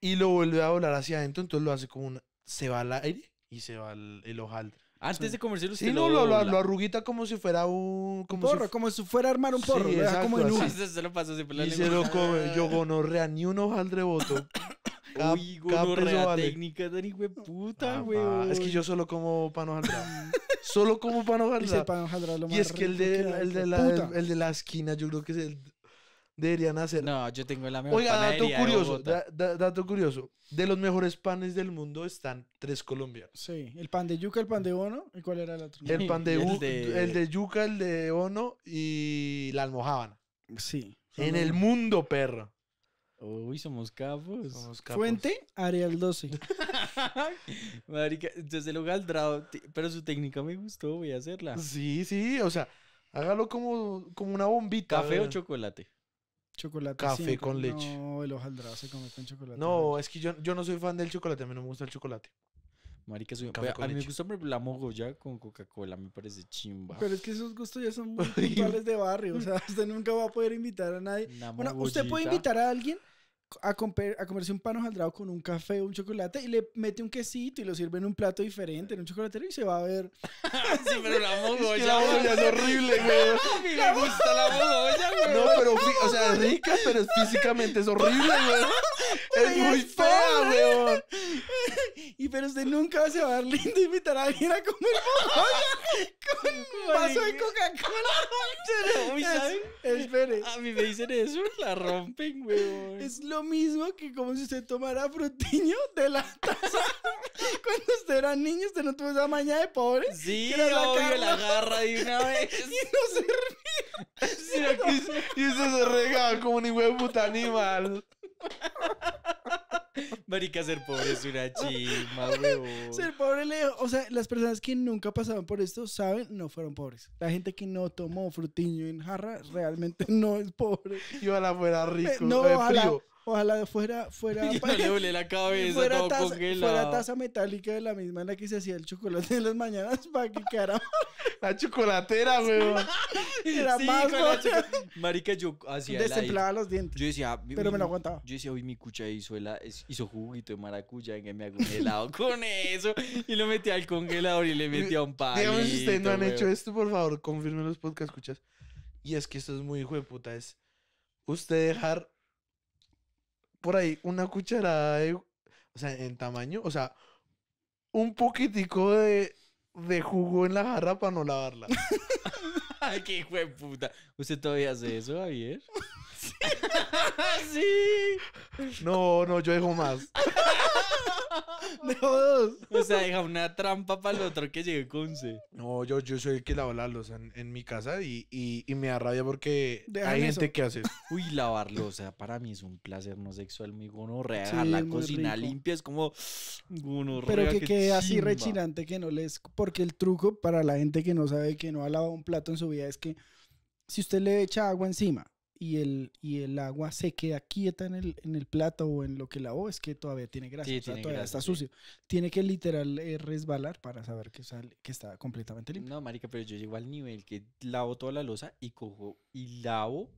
S1: y lo vuelve a doblar hacia adentro. Entonces lo hace como una. Se va al aire y se va el, el ojal. Antes sí. de comercial usted sí, no, lo, lo, lo, arruguita como si fuera un... Como porro, si como si fuera armar un porro. Sí, como en un... Se lo pasó, y la se lo come. Yo gonorrea ni un ojal de voto. Cap, Uy, gonorrea vale. técnica
S3: de hijo de puta, güey. es que yo
S1: solo como pan solo como pan
S2: Y, es que el de, el, de la,
S1: el de la esquina, yo creo que es el deberían hacer. No, yo tengo la
S2: mejor Oiga, dato curioso, de
S1: dato curioso. De los mejores panes del mundo están tres colombianos. Sí,
S2: el pan de yuca, el pan de ono, ¿y cuál era el otro? El pan de,
S1: el de... yuca, el de ono y la almojábana Sí. En el mundo, perro. Uy, somos capos. Somos
S3: capos.
S2: Fuente, Arial 12.
S3: Marica, desde luego drago. pero su técnica me gustó, voy a hacerla.
S1: Sí, sí, o sea, hágalo como, como una bombita. Café o eh. chocolate chocolate.
S2: Café con leche. No, el hojaldrado se come con chocolate. No,
S1: es que yo, yo no soy fan del chocolate, a mí no me gusta el chocolate.
S3: Marica, a mí me gusta la mogolla con Coca-Cola, me parece chimba. Pero es
S2: que esos gustos ya son muy puntuales de barrio, o sea, usted nunca va a poder invitar a nadie. bueno, usted puede invitar a alguien, a, comerse un pan hojaldrado con un café o un chocolate y le mete un quesito y lo sirve en un plato diferente, en un chocolatero y se va a ver. sí, pero la mogolla, es, horrible, güey. me gusta la mogolla, güey. No, pero, o sea, es rica, pero
S1: físicamente es horrible, güey.
S2: Es muy fea, güey. Y pero usted nunca se va a dar lindo invitar a alguien a comer
S4: con un vaso de Coca-Cola.
S2: espere. A mí me dicen eso, la rompen, weón. Es lo mismo que como si usted tomara frutiño de la taza. Cuando usted era niño, usted no tuvo esa maña de pobre. Sí, que obvio, la, agarra
S3: garra de una vez.
S1: y no se ríe.
S3: y usted
S2: se regaba como ni hijo animal.
S3: Marica, ser pobre es una chima,
S4: Ser
S2: pobre, Leo. O sea, las personas que nunca pasaron por esto, saben, no fueron pobres. La gente que no tomó frutillo en jarra realmente no es pobre. Y ojalá fuera rico. no, frío. Ojalá fuera. fuera no le
S3: la cabeza. Fuera, taza, fuera taza
S2: metálica de la misma en la que se hacía el chocolate en las mañanas para que cara. La chocolatera, weón. Era más
S3: Marica, yo hacía. desemplaba los dientes. Yo decía. Pero me lo aguantaba. Yo decía, hoy mi cucha hizo, juguito de maracuya. y me hago un helado con eso. Y lo metía al congelador y le metía un palito. Digamos si ustedes no han hecho
S1: esto, por favor, confirmen los podcast, escuchas. Y es que esto es muy hijo de puta. Es usted dejar por ahí una cucharada de. O sea, en tamaño, o sea, un poquitico de, de jugo en la jarra para no lavarla. Ay, qué
S3: hijo de puta. ¿Usted todavía hace eso,
S1: Javier?
S3: sí.
S1: No, no, yo dejo más. No, O sea, deja una trampa para el otro que llegue con C. No, yo, yo soy el que lava la en, mi casa y, me da rabia porque hay gente que hace eso. Uy, o
S3: sea para mí es un placer no sexual mi guno Sí, la cocina limpia es como gonorrea. Pero que quede así rechinante
S2: que no les... Porque el truco para la gente que no sabe que no ha lavado un plato en su vida es que si usted le echa agua encima y el, y el agua se queda quieta en el, en el plato o en lo que lavo es que todavía tiene grasa, todavía está sucio. Tiene que literal eh, resbalar para saber que, sale, que está completamente limpio.
S3: No, marica, pero yo llego al nivel que lavo toda la losa y cojo y lavo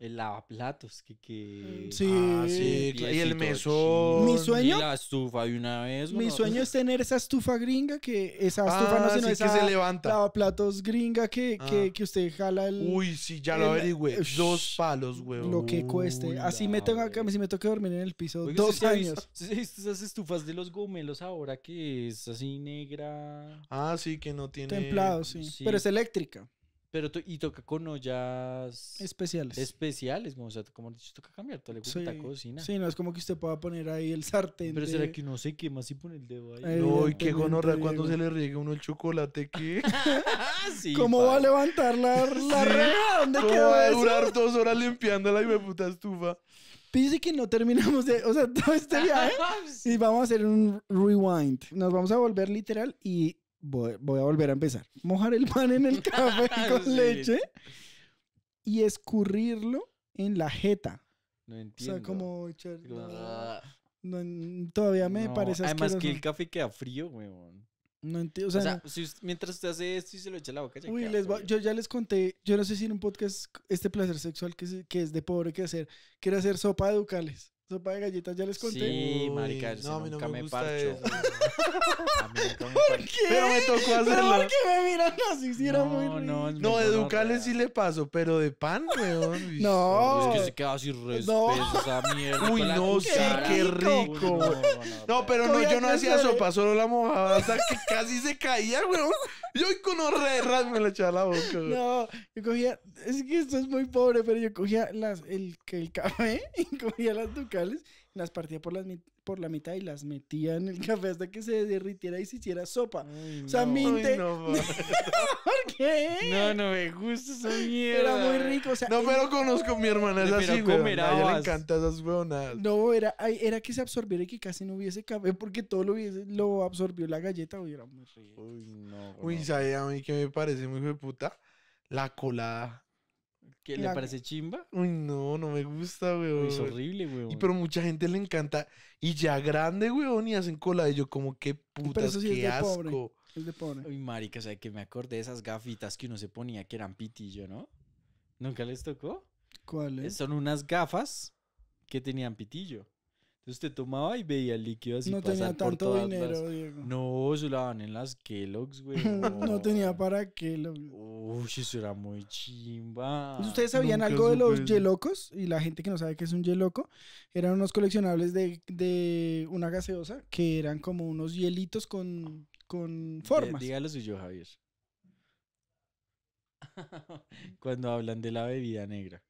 S3: el lavaplatos, que. que... Mm. Sí, ah, Y el mesón. Mi sueño. la estufa de una vez. Mi sueño
S2: es tener esa estufa gringa, que. Esa estufa no, ah, sino sí, esa que se levanta. Lavaplatos gringa ah. que, usted jala el. Uy, sí, ya lo averigüé. Dos palos, güey. Lo que cueste. Así me tengo que, si me toca dormir en el piso dos años.
S3: ¿sí esas estufas de los gomelos ahora que es así negra.
S1: Ah, sí, que no tiene.
S3: Templado, sí. Pero es
S2: eléctrica.
S3: Pero y toca con ollas especiales. Especiales, como, o sea, como dicho, toca cambiar, toda gusta cocina. Sí,
S2: no es como que usted pueda poner ahí el sartén. Pero será que no sé qué más si pone el dedo ahí. Ay, no, y qué gonorrea cuando se le riega uno el chocolate qué? sí, ¿Cómo va a levantar la, la ¿Dónde ¿Cómo quedó va a durar dos horas
S1: limpiándola y me puta estufa?
S2: Dice que no terminamos de, o sea, todo este viaje y vamos a hacer un rewind. Nos vamos a volver literal y voy, a volver a empezar. Mojar el pan en el café con leche y escurrirlo en la jeta. No entiendo. O sea, como echar...
S3: Ah.
S2: todavía me no, parece Además que el
S3: café queda frío, weón. No entiendo. O sea, mientras usted hace esto y se lo echa a la boca, ya Uy,
S2: yo ya les conté, yo no sé si en un podcast este placer sexual que es, que es de pobre que hacer, que era hacer sopa de ducales. Sopa de galletas, ya les conté. Sí, marica, no, no me, gusta ¿Por qué? Pero me tocó hacerlo. ¿Por qué me miran así? Si era no, muy No, no de
S1: Ducales sí le paso, pero de pan, weón. no. Es que se queda así Respesa, mierda. Uy, no, sí, qué rico. no, pero no, yo no hacía sopa, solo la mojaba hasta que casi se caía, weón. Yo con horreras me la echaba la boca.
S4: Weón. No,
S2: yo cogía, es que esto es muy pobre, pero yo cogía las, el, el café y cogía las Ducales las partía por, las, por la mitad y las metía en el café hasta que se derritiera y se hiciera sopa. o sea, no. no, ¿Por qué? No, no me gusta esa mierda. Era muy rico. no, pero conozco a mi hermana, es así, A ella le encanta esas hueonas No, era, era que se absorbiera y que casi no hubiese café porque todo lo, lo absorbió la galleta. Uy, era muy
S1: rico. Uy, no. Uy, ¿sabes a mí que me parece muy puta? La colada ¿Qué le parece chimba? Uy, no, no me gusta, weón. Es horrible, weón. Y pero mucha gente le encanta. Y ya grande, weón, y hacen cola de yo, como
S2: qué putas, qué asco.
S3: Es de pobre. Uy, marica, o sea, que me acordé de esas gafitas que uno se ponía que eran pitillo, ¿no? ¿Nunca les tocó? ¿Cuáles? Son unas gafas que tenían pitillo. Entonces usted tomaba y veía el líquido así. No tenía tanto dinero, Diego. No, se la daban en las Kellogg's, güey. no.
S2: tenía para Kellogg's.
S3: Uy, eso era muy chimba. ¿Ustedes sabían algo de los
S2: Yelocos? Y la gente que no sabe qué es un Yeloco, eran unos coleccionables de, una gaseosa que eran como unos hielitos con, con formas. Dígalo
S3: si yo, Javier.
S1: Cuando hablan de la bebida negra.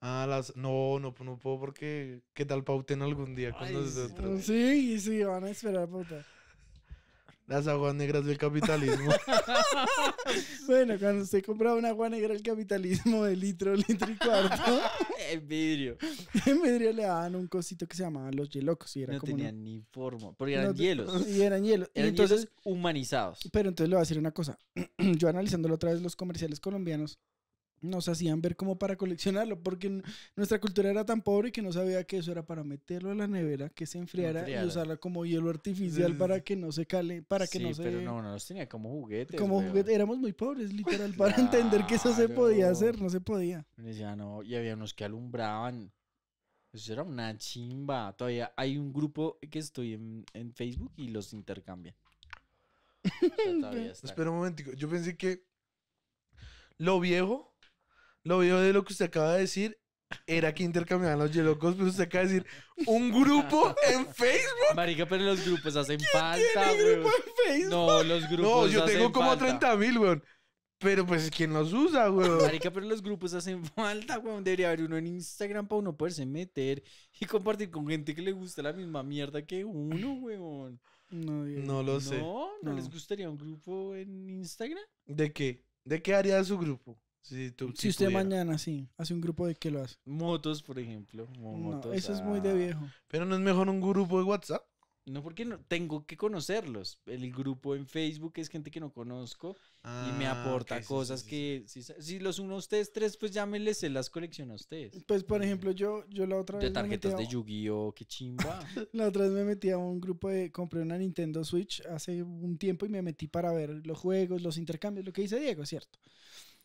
S1: Ah, las. No, no, no puedo porque. ¿Qué tal pauten algún día con
S2: Sí, sí, van a esperar puta
S1: Las aguas negras del capitalismo.
S2: bueno, cuando usted compraba una agua negra del capitalismo de litro, litro y cuarto.
S1: en
S3: vidrio.
S2: En vidrio le daban un cosito que se llamaba los hielocos. Y era no tenían
S3: ni forma, porque eran hielos. Y eran hielos. y entonces, humanizados.
S2: Pero entonces le voy a decir una cosa. Yo analizándolo otra vez los comerciales colombianos, nos hacían ver como para coleccionarlo, porque nuestra cultura era tan pobre que no sabía que eso era para meterlo a la nevera, que se enfriara, y usarla como hielo artificial para que no se cale, para que no se... pero no, no
S3: los tenía como juguetes. Como juguetes, éramos
S2: muy pobres, literal, para entender que eso se podía hacer, no se podía.
S3: Ya no, y había unos que alumbraban. Eso era una chimba. Todavía hay un grupo que estoy en, Facebook y los intercambian.
S1: Espera un momentico, yo pensé que lo viejo lo vio de lo que usted acaba de decir era que intercambiaban los yelocos, pero usted acaba de decir, un grupo en
S3: Facebook. Marica, pero los grupos hacen falta, tiene grupo en Facebook? No, los grupos. No, yo tengo como 30
S1: mil, weón. Pero pues, ¿quién los usa, weón? Marica,
S3: pero los grupos hacen falta, weón. Debería haber uno en Instagram para uno poderse meter y compartir con gente que le gusta la misma mierda que uno, weón.
S1: No, lo sé. ¿No? ¿No les gustaría un grupo
S2: en
S3: Instagram?
S1: ¿De qué? ¿De qué haría su grupo? Si, usted
S2: mañana, sí, hace un grupo de que lo hace. Motos,
S1: por ejemplo.
S3: eso es muy de ah. viejo.
S1: Pero no es mejor un grupo de WhatsApp. No, porque no,
S3: tengo que conocerlos. El grupo en Facebook es gente que no conozco y me ah, aporta cosas que... Si, los uno ustedes tres, pues llámenles, se las colecciona a ustedes.
S2: Pues, por ejemplo, yo, yo la otra vez... De tarjetas de
S3: Yu-Gi-Oh, qué chimba.
S2: la otra vez me metí a un grupo de... Compré una Nintendo Switch hace un tiempo y me metí para ver los juegos, los intercambios, lo que dice Diego, ¿cierto?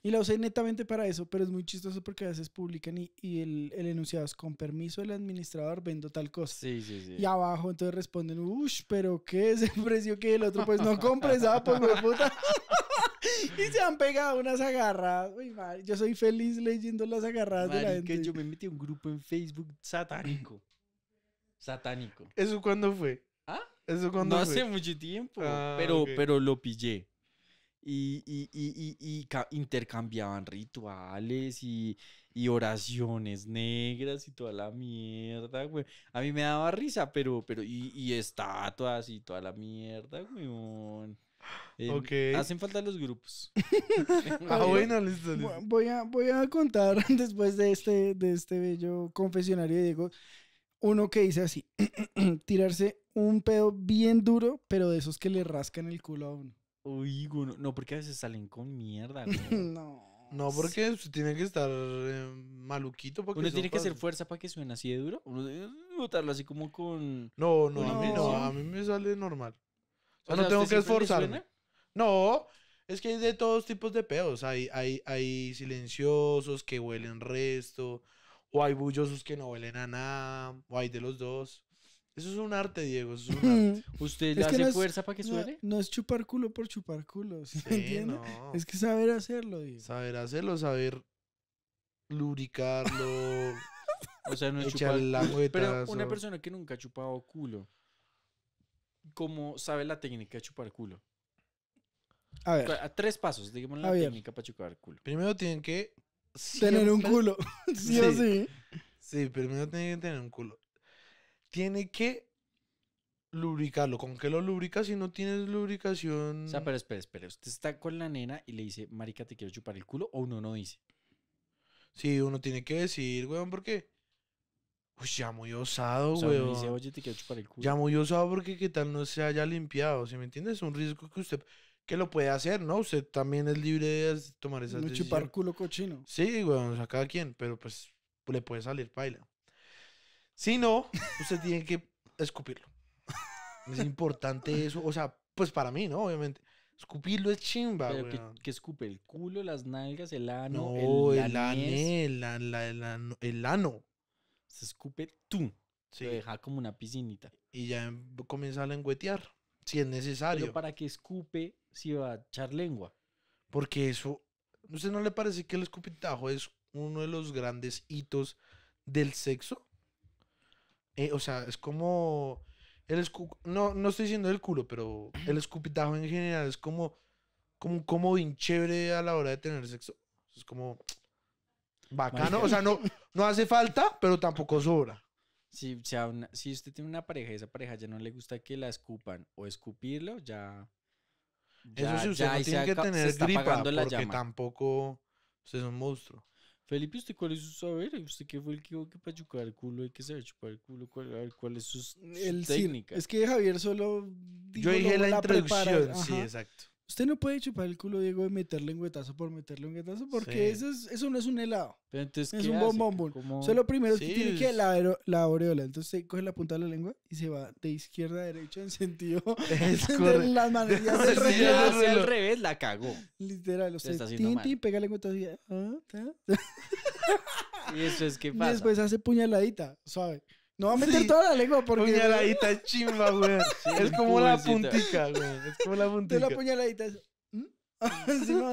S2: Y la usé netamente para eso, pero es muy chistoso porque a veces publican y, el, el, enunciado es con permiso del administrador vendo tal cosa. Sí, sí, sí. Y abajo entonces responden, uff, pero ¿qué es el precio que el otro? Pues no compres, ah, pues puta. y se han pegado unas agarradas. Uy, madre, yo soy feliz leyendo las agarradas de la gente. Yo me metí a un grupo
S3: en Facebook satánico. satánico. ¿Eso cuándo fue? ¿Ah? ¿Eso cuándo no hace mucho tiempo, ah, pero, pero lo pillé y, intercambiaban rituales y, oraciones negras y toda la mierda, güey. A mí me daba risa, pero, pero, y, estatuas y toda la mierda, güey. Em, hacen falta los grupos.
S2: ah, bueno, listo, Voy, a, voy a contar después de este, de este bello confesionario Diego. Uno que dice así: tirarse un pedo bien duro, pero de esos que le rascan el culo a uno.
S1: Uy, no, porque a veces salen con mierda,
S3: no. No, porque
S1: Tienen pues, tiene que estar eh, maluquito.
S3: uno tiene que hacer fuerza para que suene así de duro. Uno botarlo así como con. No, no, a mí no. A mí
S1: me sale normal. O sea, no tengo que esforzarme. No, es que hay de todos tipos de peos Hay, hay, hay silenciosos que huelen resto. O hay bullosos que no huelen a nada. O hay de los dos. Eso es un arte, Diego. es un arte. ¿Usted le hace fuerza
S2: para que suene? No, es chupar culo por chupar culo. entiende? Es que saber
S1: hacerlo, Diego. Saber hacerlo, saber lubricarlo. o sea, no es chupar Pero una
S3: persona que nunca ha chupado culo, ¿cómo sabe la técnica de chupar culo? A ver. Pues, tres pasos, digamos la técnica
S1: para chupar culo. Primero tienen que.
S2: Tener un culo. sí o sí.
S1: Sí, primero tienen que tener un culo tiene que lubricarlo. ¿Con qué lo lubricas si no tienes lubricación? O sea,
S3: pero espera, espera. Usted está con la nena y le dice, marica,
S1: te quiero chupar el culo, o uno no dice. Sí, uno tiene que decir, weón, ¿por qué? Pues ya muy osado, o sea, weón. Dice, Oye,
S3: te quiero chupar el culo. Ya muy
S1: osado porque qué tal no se haya limpiado, ¿sí me entiendes? Es un riesgo que usted que lo puede hacer, ¿no? Usted también es libre de tomar esa decisiones. No chupar culo cochino. Sí, weón, o sea, cada quien, pero pues le puede salir paila. Si no, usted tiene que escupirlo. Es importante eso. O sea, pues para mí, ¿no? Obviamente. Escupirlo es chimba, Pero que, escupe el culo, las nalgas, el ano. el, anel, el, ano, el ano. Se escupe tú. Se deja como una piscinita. Y ya em, comienza a lengüetear, si es necesario. Pero para que escupe, si va a echar lengua. Porque eso, ¿usted no le parece que el escupitajo es uno de los grandes hitos del sexo? Eh, o sea, es como. El no, no estoy diciendo el culo, pero el escupitajo en general es como, como un chévere a la hora de tener sexo. Es como bacano. O sea, no, no hace falta, pero tampoco sobra.
S3: Si, si usted tiene una pareja y esa pareja ya no le gusta que la escupan o escupirlo, ya.
S1: Eso sí, usted no tiene que tener gripa, porque
S3: tampoco usted es un monstruo. Felipe, ¿usted cuál es su saber? ¿Usted qué fue el que dijo que para chupar el culo hay que saber chupar el culo? ¿Cuál, ¿cuál es su el técnica? es que Javier solo dijo Yo dije la, introducción, sí, exacto.
S2: Usted no puede chupar el culo, Diego, y meterle un por meterle un porque eso, es, eso no es un helado. Pero es un bombón. Eso lo primero es que tiene que la, la aureola. Entonces coge la punta de la lengua y se va de izquierda a derecha en sentido de las manos. No, al revés, la
S3: cagó. Literal, los o tin,
S2: pega la guetazo y...
S3: y eso es que pasa. Y después hace
S2: puñaladita, suave. No a meter toda la lengua porque. Puñaladita
S1: chimba, güey.
S3: es
S2: como la puntica,
S1: güey. Es como la
S3: puntica. Tú la
S2: puñaladita. ¿Mm?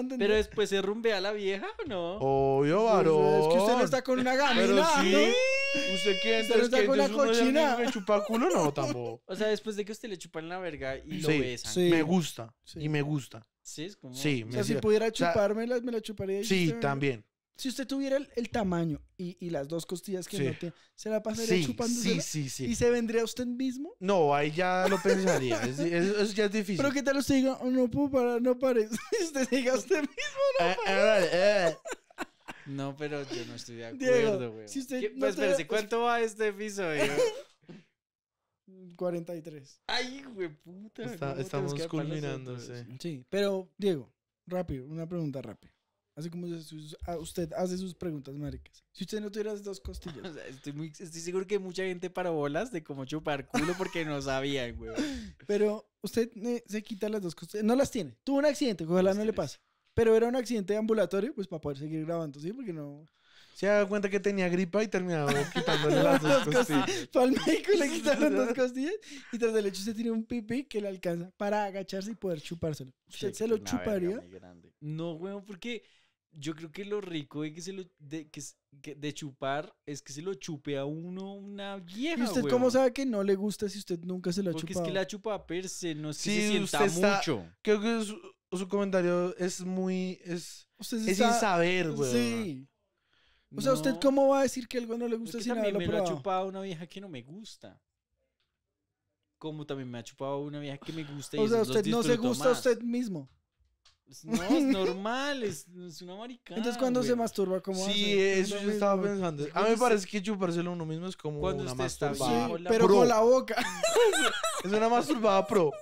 S1: Pero
S3: después se rumbea la vieja o no? Obvio, varón. Pues, es que usted no está con una gamina. sí. ¿no? ¿Usted qué? Entonces, está con la cochina. ¿Me
S1: culo? No, tampoco.
S3: O sea, después de que usted le chupan la
S2: verga y lo besan. Sí. Me
S1: gusta. Y me gusta. Sí, es como. Sí, o sea, si pudiera chupármela,
S2: me la chuparía. Sí, también. Si usted tuviera el, tamaño y, las dos costillas que no ¿se la pasaría sí, Sí, sí, ¿Y se vendría usted mismo?
S1: No, ahí ya lo pensaría.
S3: es, ya es difícil. Pero ¿qué
S2: tal usted diga, oh, no puedo parar, no pares. Si usted diga, usted mismo
S3: no eh, eh, eh. No, pero yo no estoy de acuerdo, güey. pues, pero si ¿cuánto
S2: va este y 43. Ay, güey,
S4: puta. estamos culminando, sí.
S2: Sí, pero Diego, rápido, una pregunta rápida. Así como usted hace sus preguntas, maricas. Si usted no tuviera dos costillas.
S3: estoy, muy, estoy, seguro que mucha gente para bolas de cómo chupar culo porque no sabía güey.
S2: Pero usted se quita las dos costillas. No las tiene. Tuvo un accidente, ojalá no, no le pase. Pero era un accidente ambulatorio, pues para poder seguir grabando, ¿sí? Porque no. Se dado cuenta que tenía gripa y terminaba quitándole las dos costillas. Para el médico le quitaron dos costillas y tras el hecho se tiene un pipí que le alcanza para agacharse y poder chupárselo. ¿Usted se lo chuparía? no, weón,
S3: porque yo creo que lo rico de que se lo de, que, de chupar es que se lo chupe a uno una vieja. ¿Y usted cómo
S2: sabe que no le gusta si usted nunca se la ha Porque es que la
S1: chupa a se, no sé se sienta mucho. Creo que su, comentario es muy. Es,
S2: es sin saber,
S3: güey. Sí.
S2: O sea, ¿usted cómo va a decir que algo no le gusta si que si nada me
S3: lo ha chupado una vieja que no me gusta como también me ha chupado una vieja que me gusta. Y o sea, usted no se gusta a usted
S2: mismo no, es normal,
S3: es,
S1: es una maricana
S3: Entonces, cuando se masturba, ¿cómo Sí, eso yo estaba pensando. A mí me parece que
S2: chupárselo
S1: uno mismo es como Cuando una usted pero con la boca. Es una masturbada pro.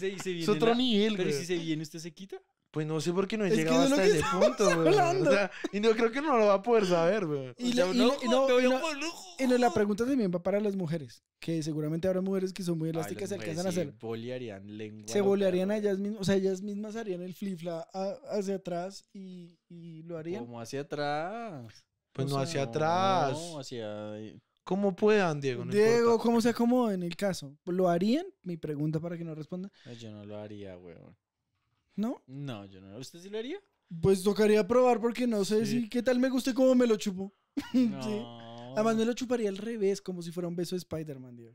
S3: Es otro nivel, Pero si se viene, ¿usted se quita?
S1: Pues no sé por qué no he llegado hasta
S4: ese
S2: punto, güey. O sea, y no creo que no lo va a poder saber, weón. Y, la, no, la pregunta también va para las mujeres, que seguramente habrá mujeres que son muy elásticas y alcanzan a hacer.
S3: Bolearían lengua. Se bolearían
S2: a ellas mismas, o sea, ellas mismas harían el flifla hacia atrás y,
S3: lo harían. como hacia atrás? Pues no hacia atrás. No, hacia.
S2: ¿Cómo puedan, Diego. Diego, ¿cómo sea en el caso? ¿Lo harían? Mi pregunta para que no responda.
S3: Yo no lo haría, weón. ¿No? No, yo no. ¿Usted sí lo haría?
S2: Pues tocaría probar porque no sé si qué tal me guste cómo me lo chupo. Sí. Además me lo chuparía al revés, como si fuera un beso de Spider-Man, tío.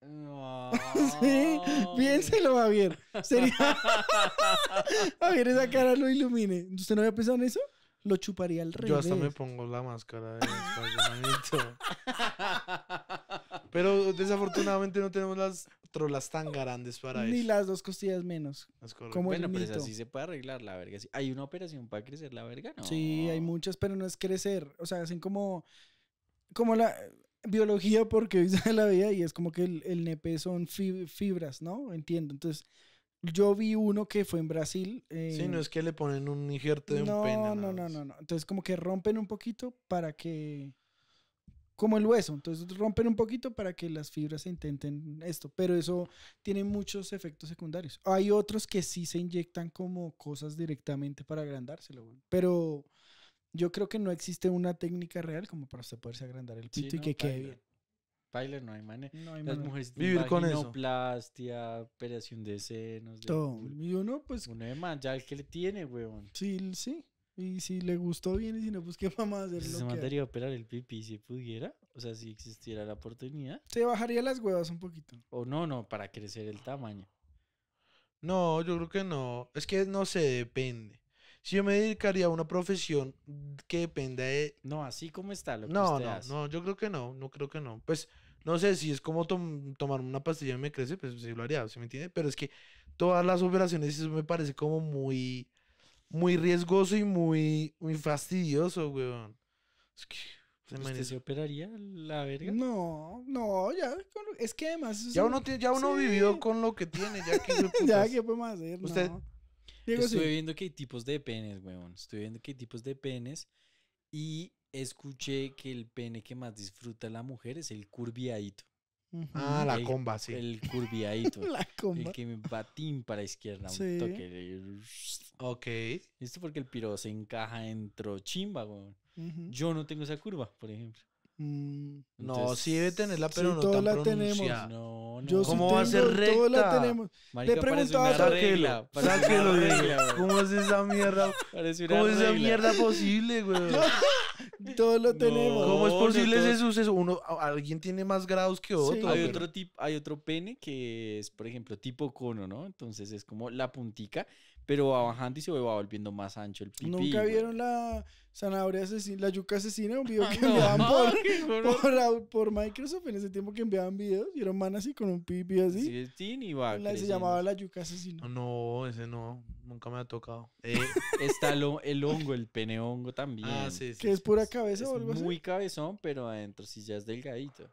S2: No. Sí, piénselo, Javier. Sería. Javier, esa cara lo ilumine. ¿Usted no había pensado en eso? Lo chuparía al revés. Yo hasta me
S1: pongo la máscara de spider Pero desafortunadamente no tenemos las las tan
S3: grandes para eso. Ni
S2: las dos costillas menos. Como bueno, pero es así
S3: se puede arreglar la verga. ¿Hay una operación para crecer la verga? No. Sí,
S2: hay muchas, pero no es crecer. O sea, hacen como, como la biología porque de la vida y es como que el, nepe son fibras, ¿no? Entiendo. Entonces, yo vi uno que fue en Brasil. Eh, sí, no es
S1: que le ponen un injerto de un pene.
S2: no, no, no, no. Entonces, como que rompen un poquito para que como el hueso. Entonces rompen un poquito para que las fibras intenten esto, pero eso tiene muchos efectos secundarios. Hay otros que sí se inyectan como cosas directamente para agrandárselo, pero yo creo que no existe una técnica real como para usted poderse agrandar el
S4: pito y que quede bien.
S3: Bailar no hay manera. las mujeres vivir con eso. operación de senos. De, Todo. y uno, pues. Uno de man, ya el que le tiene, weón.
S2: Sí, sí. Y si le gustó bien, y si no, pues qué vamos a hacer. Pues, se mandaría
S3: a operar el pipí si pudiera. O sea, si existiera la oportunidad.
S2: Se bajaría las huevas un poquito.
S3: O no, no, para crecer el
S1: tamaño. No, yo creo que no. Es que no se depende. Si yo me dedicaría a una profesión que dependa de. No, así como está lo que No, no, no, yo creo que no, no creo que no. Pues no sé si es como tomar una pastilla y me crece, pues sí lo haría, ¿se me entiende? Pero es que todas las operaciones, eso me parece como muy muy riesgoso y muy, muy fastidioso, weón. ¿Usted se operaría la verga? No,
S2: no, ya. Es que además. Ya uno, ya uno vivió
S1: con lo que tiene, ya que. ya,
S2: ¿qué podemos hacer? Usted. No. Estuve
S3: viendo que hay tipos de penes, weón. Estuve viendo que hay tipos de penes. Y escuché que el pene que más disfruta la mujer es el curviadito.
S4: Ah, la comba,
S3: sí. El curviadito. la comba. El que me patín para izquierda. Un toque Ok. Esto porque el piro se encaja en chimba güey. Yo no tengo esa curva, por ejemplo.
S4: Mm. no, sí debe tenerla, pero sí, no tan la pronunciada. tenemos. No, no. ¿Cómo va a ser recta? Todos la tenemos. Marica, Le preguntaba a Sáquelo, ¿Cómo
S1: es esa mierda? ¿Cómo es esa mierda posible, güey? Todo lo tenemos. ¿Cómo es posible ese suceso? Uno, alguien tiene más grados que otro. hay, otro
S3: tipo hay otro pene que es, por ejemplo, tipo cono, ¿no? Entonces es como la puntica pero va bajando y se va volviendo más ancho
S2: el pipí. ¿Nunca vieron la zanahoria asesina, la yuca asesina? Un video ah, que enviaban por, Microsoft en ese tiempo que enviaban videos y era un man así con un pipí así. Sí, ni
S1: va
S3: se llamaba
S2: la yuca asesina.
S1: No, ese no, nunca me ha tocado. Eh, está
S3: el hongo, el pene hongo también. Ah, sí, Que es pura cabeza es Muy cabezón, pero adentro sí ya es delgadito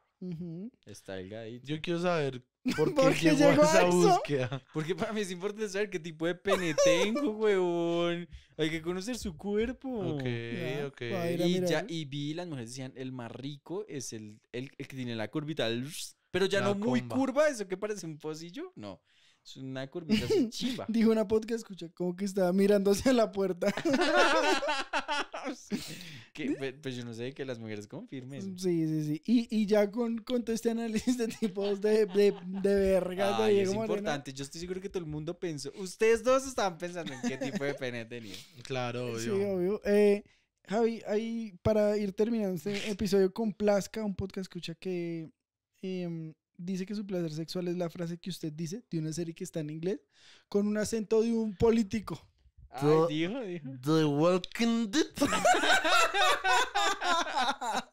S3: está el Está Yo
S1: quiero saber por qué, llegó, esa búsqueda.
S3: Porque para mí es importante saber qué tipo de pene tengo, huevón. Hay que conocer su cuerpo. Ok, ok. Y, vi, las mujeres decían, el más rico es el, el, que tiene la curvita. Pero ya no muy curva, eso que parece un pocillo. No. Es una curvita chiva. Dijo
S2: una podcast, escucha, como que estaba mirando hacia la puerta
S3: pues yo no sé, que las mujeres confirmen. Mm,
S2: sí, sí, sí. Y, ya con, con todo este análisis de tipos de, de, de verga es importante.
S3: Yo estoy seguro que todo el mundo pensó. Ustedes dos estaban pensando en qué tipo de pene tenía. Mm, claro, obvio.
S2: obvio. Eh, Javi, ahí para ir terminando este episodio con Plazca, un podcast escucha que em, dice que su placer sexual es la frase que usted dice de una serie que está en inglés con un acento de un político.
S4: The, Ay, dijo, dijo.
S2: The Walking Dead.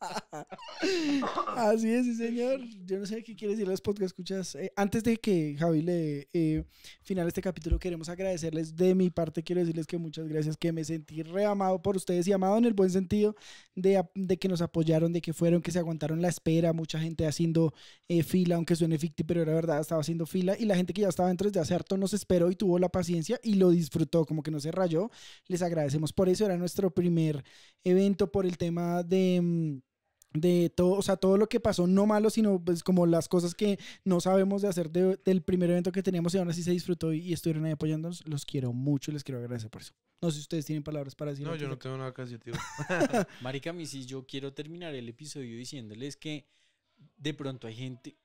S2: Así es, sí, señor. Yo no sé qué quiere decir Los podcast escuchas. Eh, antes de que Javi le eh, final este capítulo, queremos agradecerles de mi parte. Quiero decirles que muchas gracias, que me sentí reamado por ustedes y amado en el buen sentido de, que nos apoyaron, de que fueron, que se aguantaron la espera. Mucha gente haciendo eh, fila, aunque suene ficti, pero era verdad, estaba haciendo fila. Y la gente que ya estaba dentro de hace harto nos esperó y tuvo la paciencia y lo disfrutó, como que no se rayó. Les agradecemos por eso. Era nuestro primer evento por el tema de mm, de todo, o sea, todo lo que pasó, no malo, sino pues como las cosas que no sabemos de hacer del primer evento que teníamos y aún así se disfrutó y, estuvieron ahí apoyándonos, los quiero mucho y les quiero agradecer por eso. No sé si ustedes tienen palabras para decir. No, yo no
S1: tengo
S3: nada que decir, tío. Marica, yo quiero terminar el episodio diciéndoles que de pronto hay gente,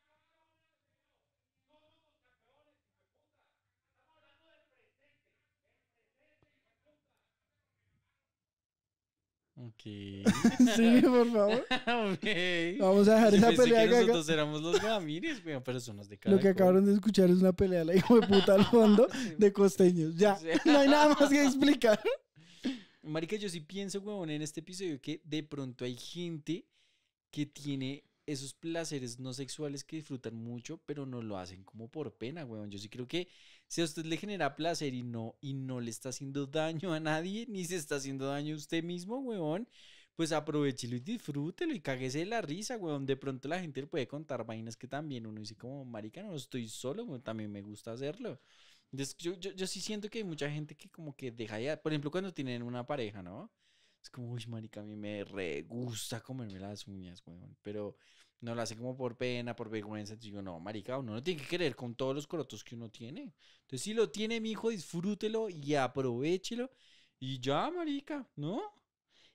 S4: Ok. Sí, por favor. okay.
S2: Vamos a dejar esa pelea Nosotros
S3: éramos los guamires, pero de Lo que acabaron
S2: de escuchar es una pelea, la hijo de puta al fondo de costeños. Ya, no hay nada más que explicar.
S3: Marica, yo sí pienso, weón, en este episodio que de pronto hay gente que tiene esos placeres no sexuales que disfrutan mucho, pero no lo hacen como por pena, weón. Yo sí creo que si a usted le genera placer y no, y no le está haciendo daño a nadie, ni se está haciendo daño a usted mismo, weón, pues aprovechelo y disfrútelo y cáguese de la risa, weón. De pronto la gente le puede contar vainas que también uno dice como, marica, no estoy solo, weón, también me gusta hacerlo. yo, yo sí siento que hay mucha gente que como que deja ya, por ejemplo, cuando tienen una pareja, ¿no? Es como, uy, marica, a mí me re gusta comerme las uñas, weón. Pero no lo hace como por pena, por vergüenza. Entonces digo, no, marica, uno no tiene que querer con todos los corotos que uno tiene. Entonces, si lo tiene, mi hijo, disfrútelo y aprovechelo. Y ya, marica, ¿no?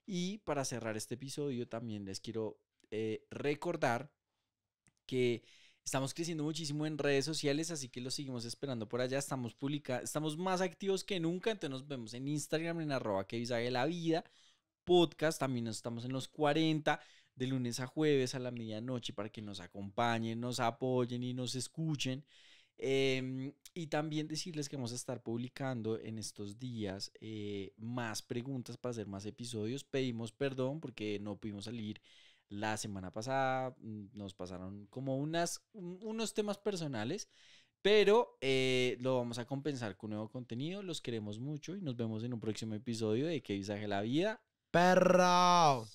S3: Y para cerrar este episodio, también les quiero eh, recordar que estamos creciendo muchísimo en redes sociales, así que lo seguimos esperando por allá. Estamos publica estamos más activos que nunca. Entonces, nos vemos en Instagram, en arroba que la vida. Podcast, también estamos en los 40 de lunes a jueves a la medianoche para que nos acompañen, nos apoyen y nos escuchen. Em, y también decirles que vamos a estar publicando en estos días eh, más preguntas para hacer más episodios. Pedimos perdón porque no pudimos salir la semana pasada. Mm, nos pasaron como unas, unos temas personales, pero eh, lo vamos a compensar con nuevo contenido. Los queremos mucho y nos vemos en un próximo episodio de Que visaje la vida.
S1: ¡Perro!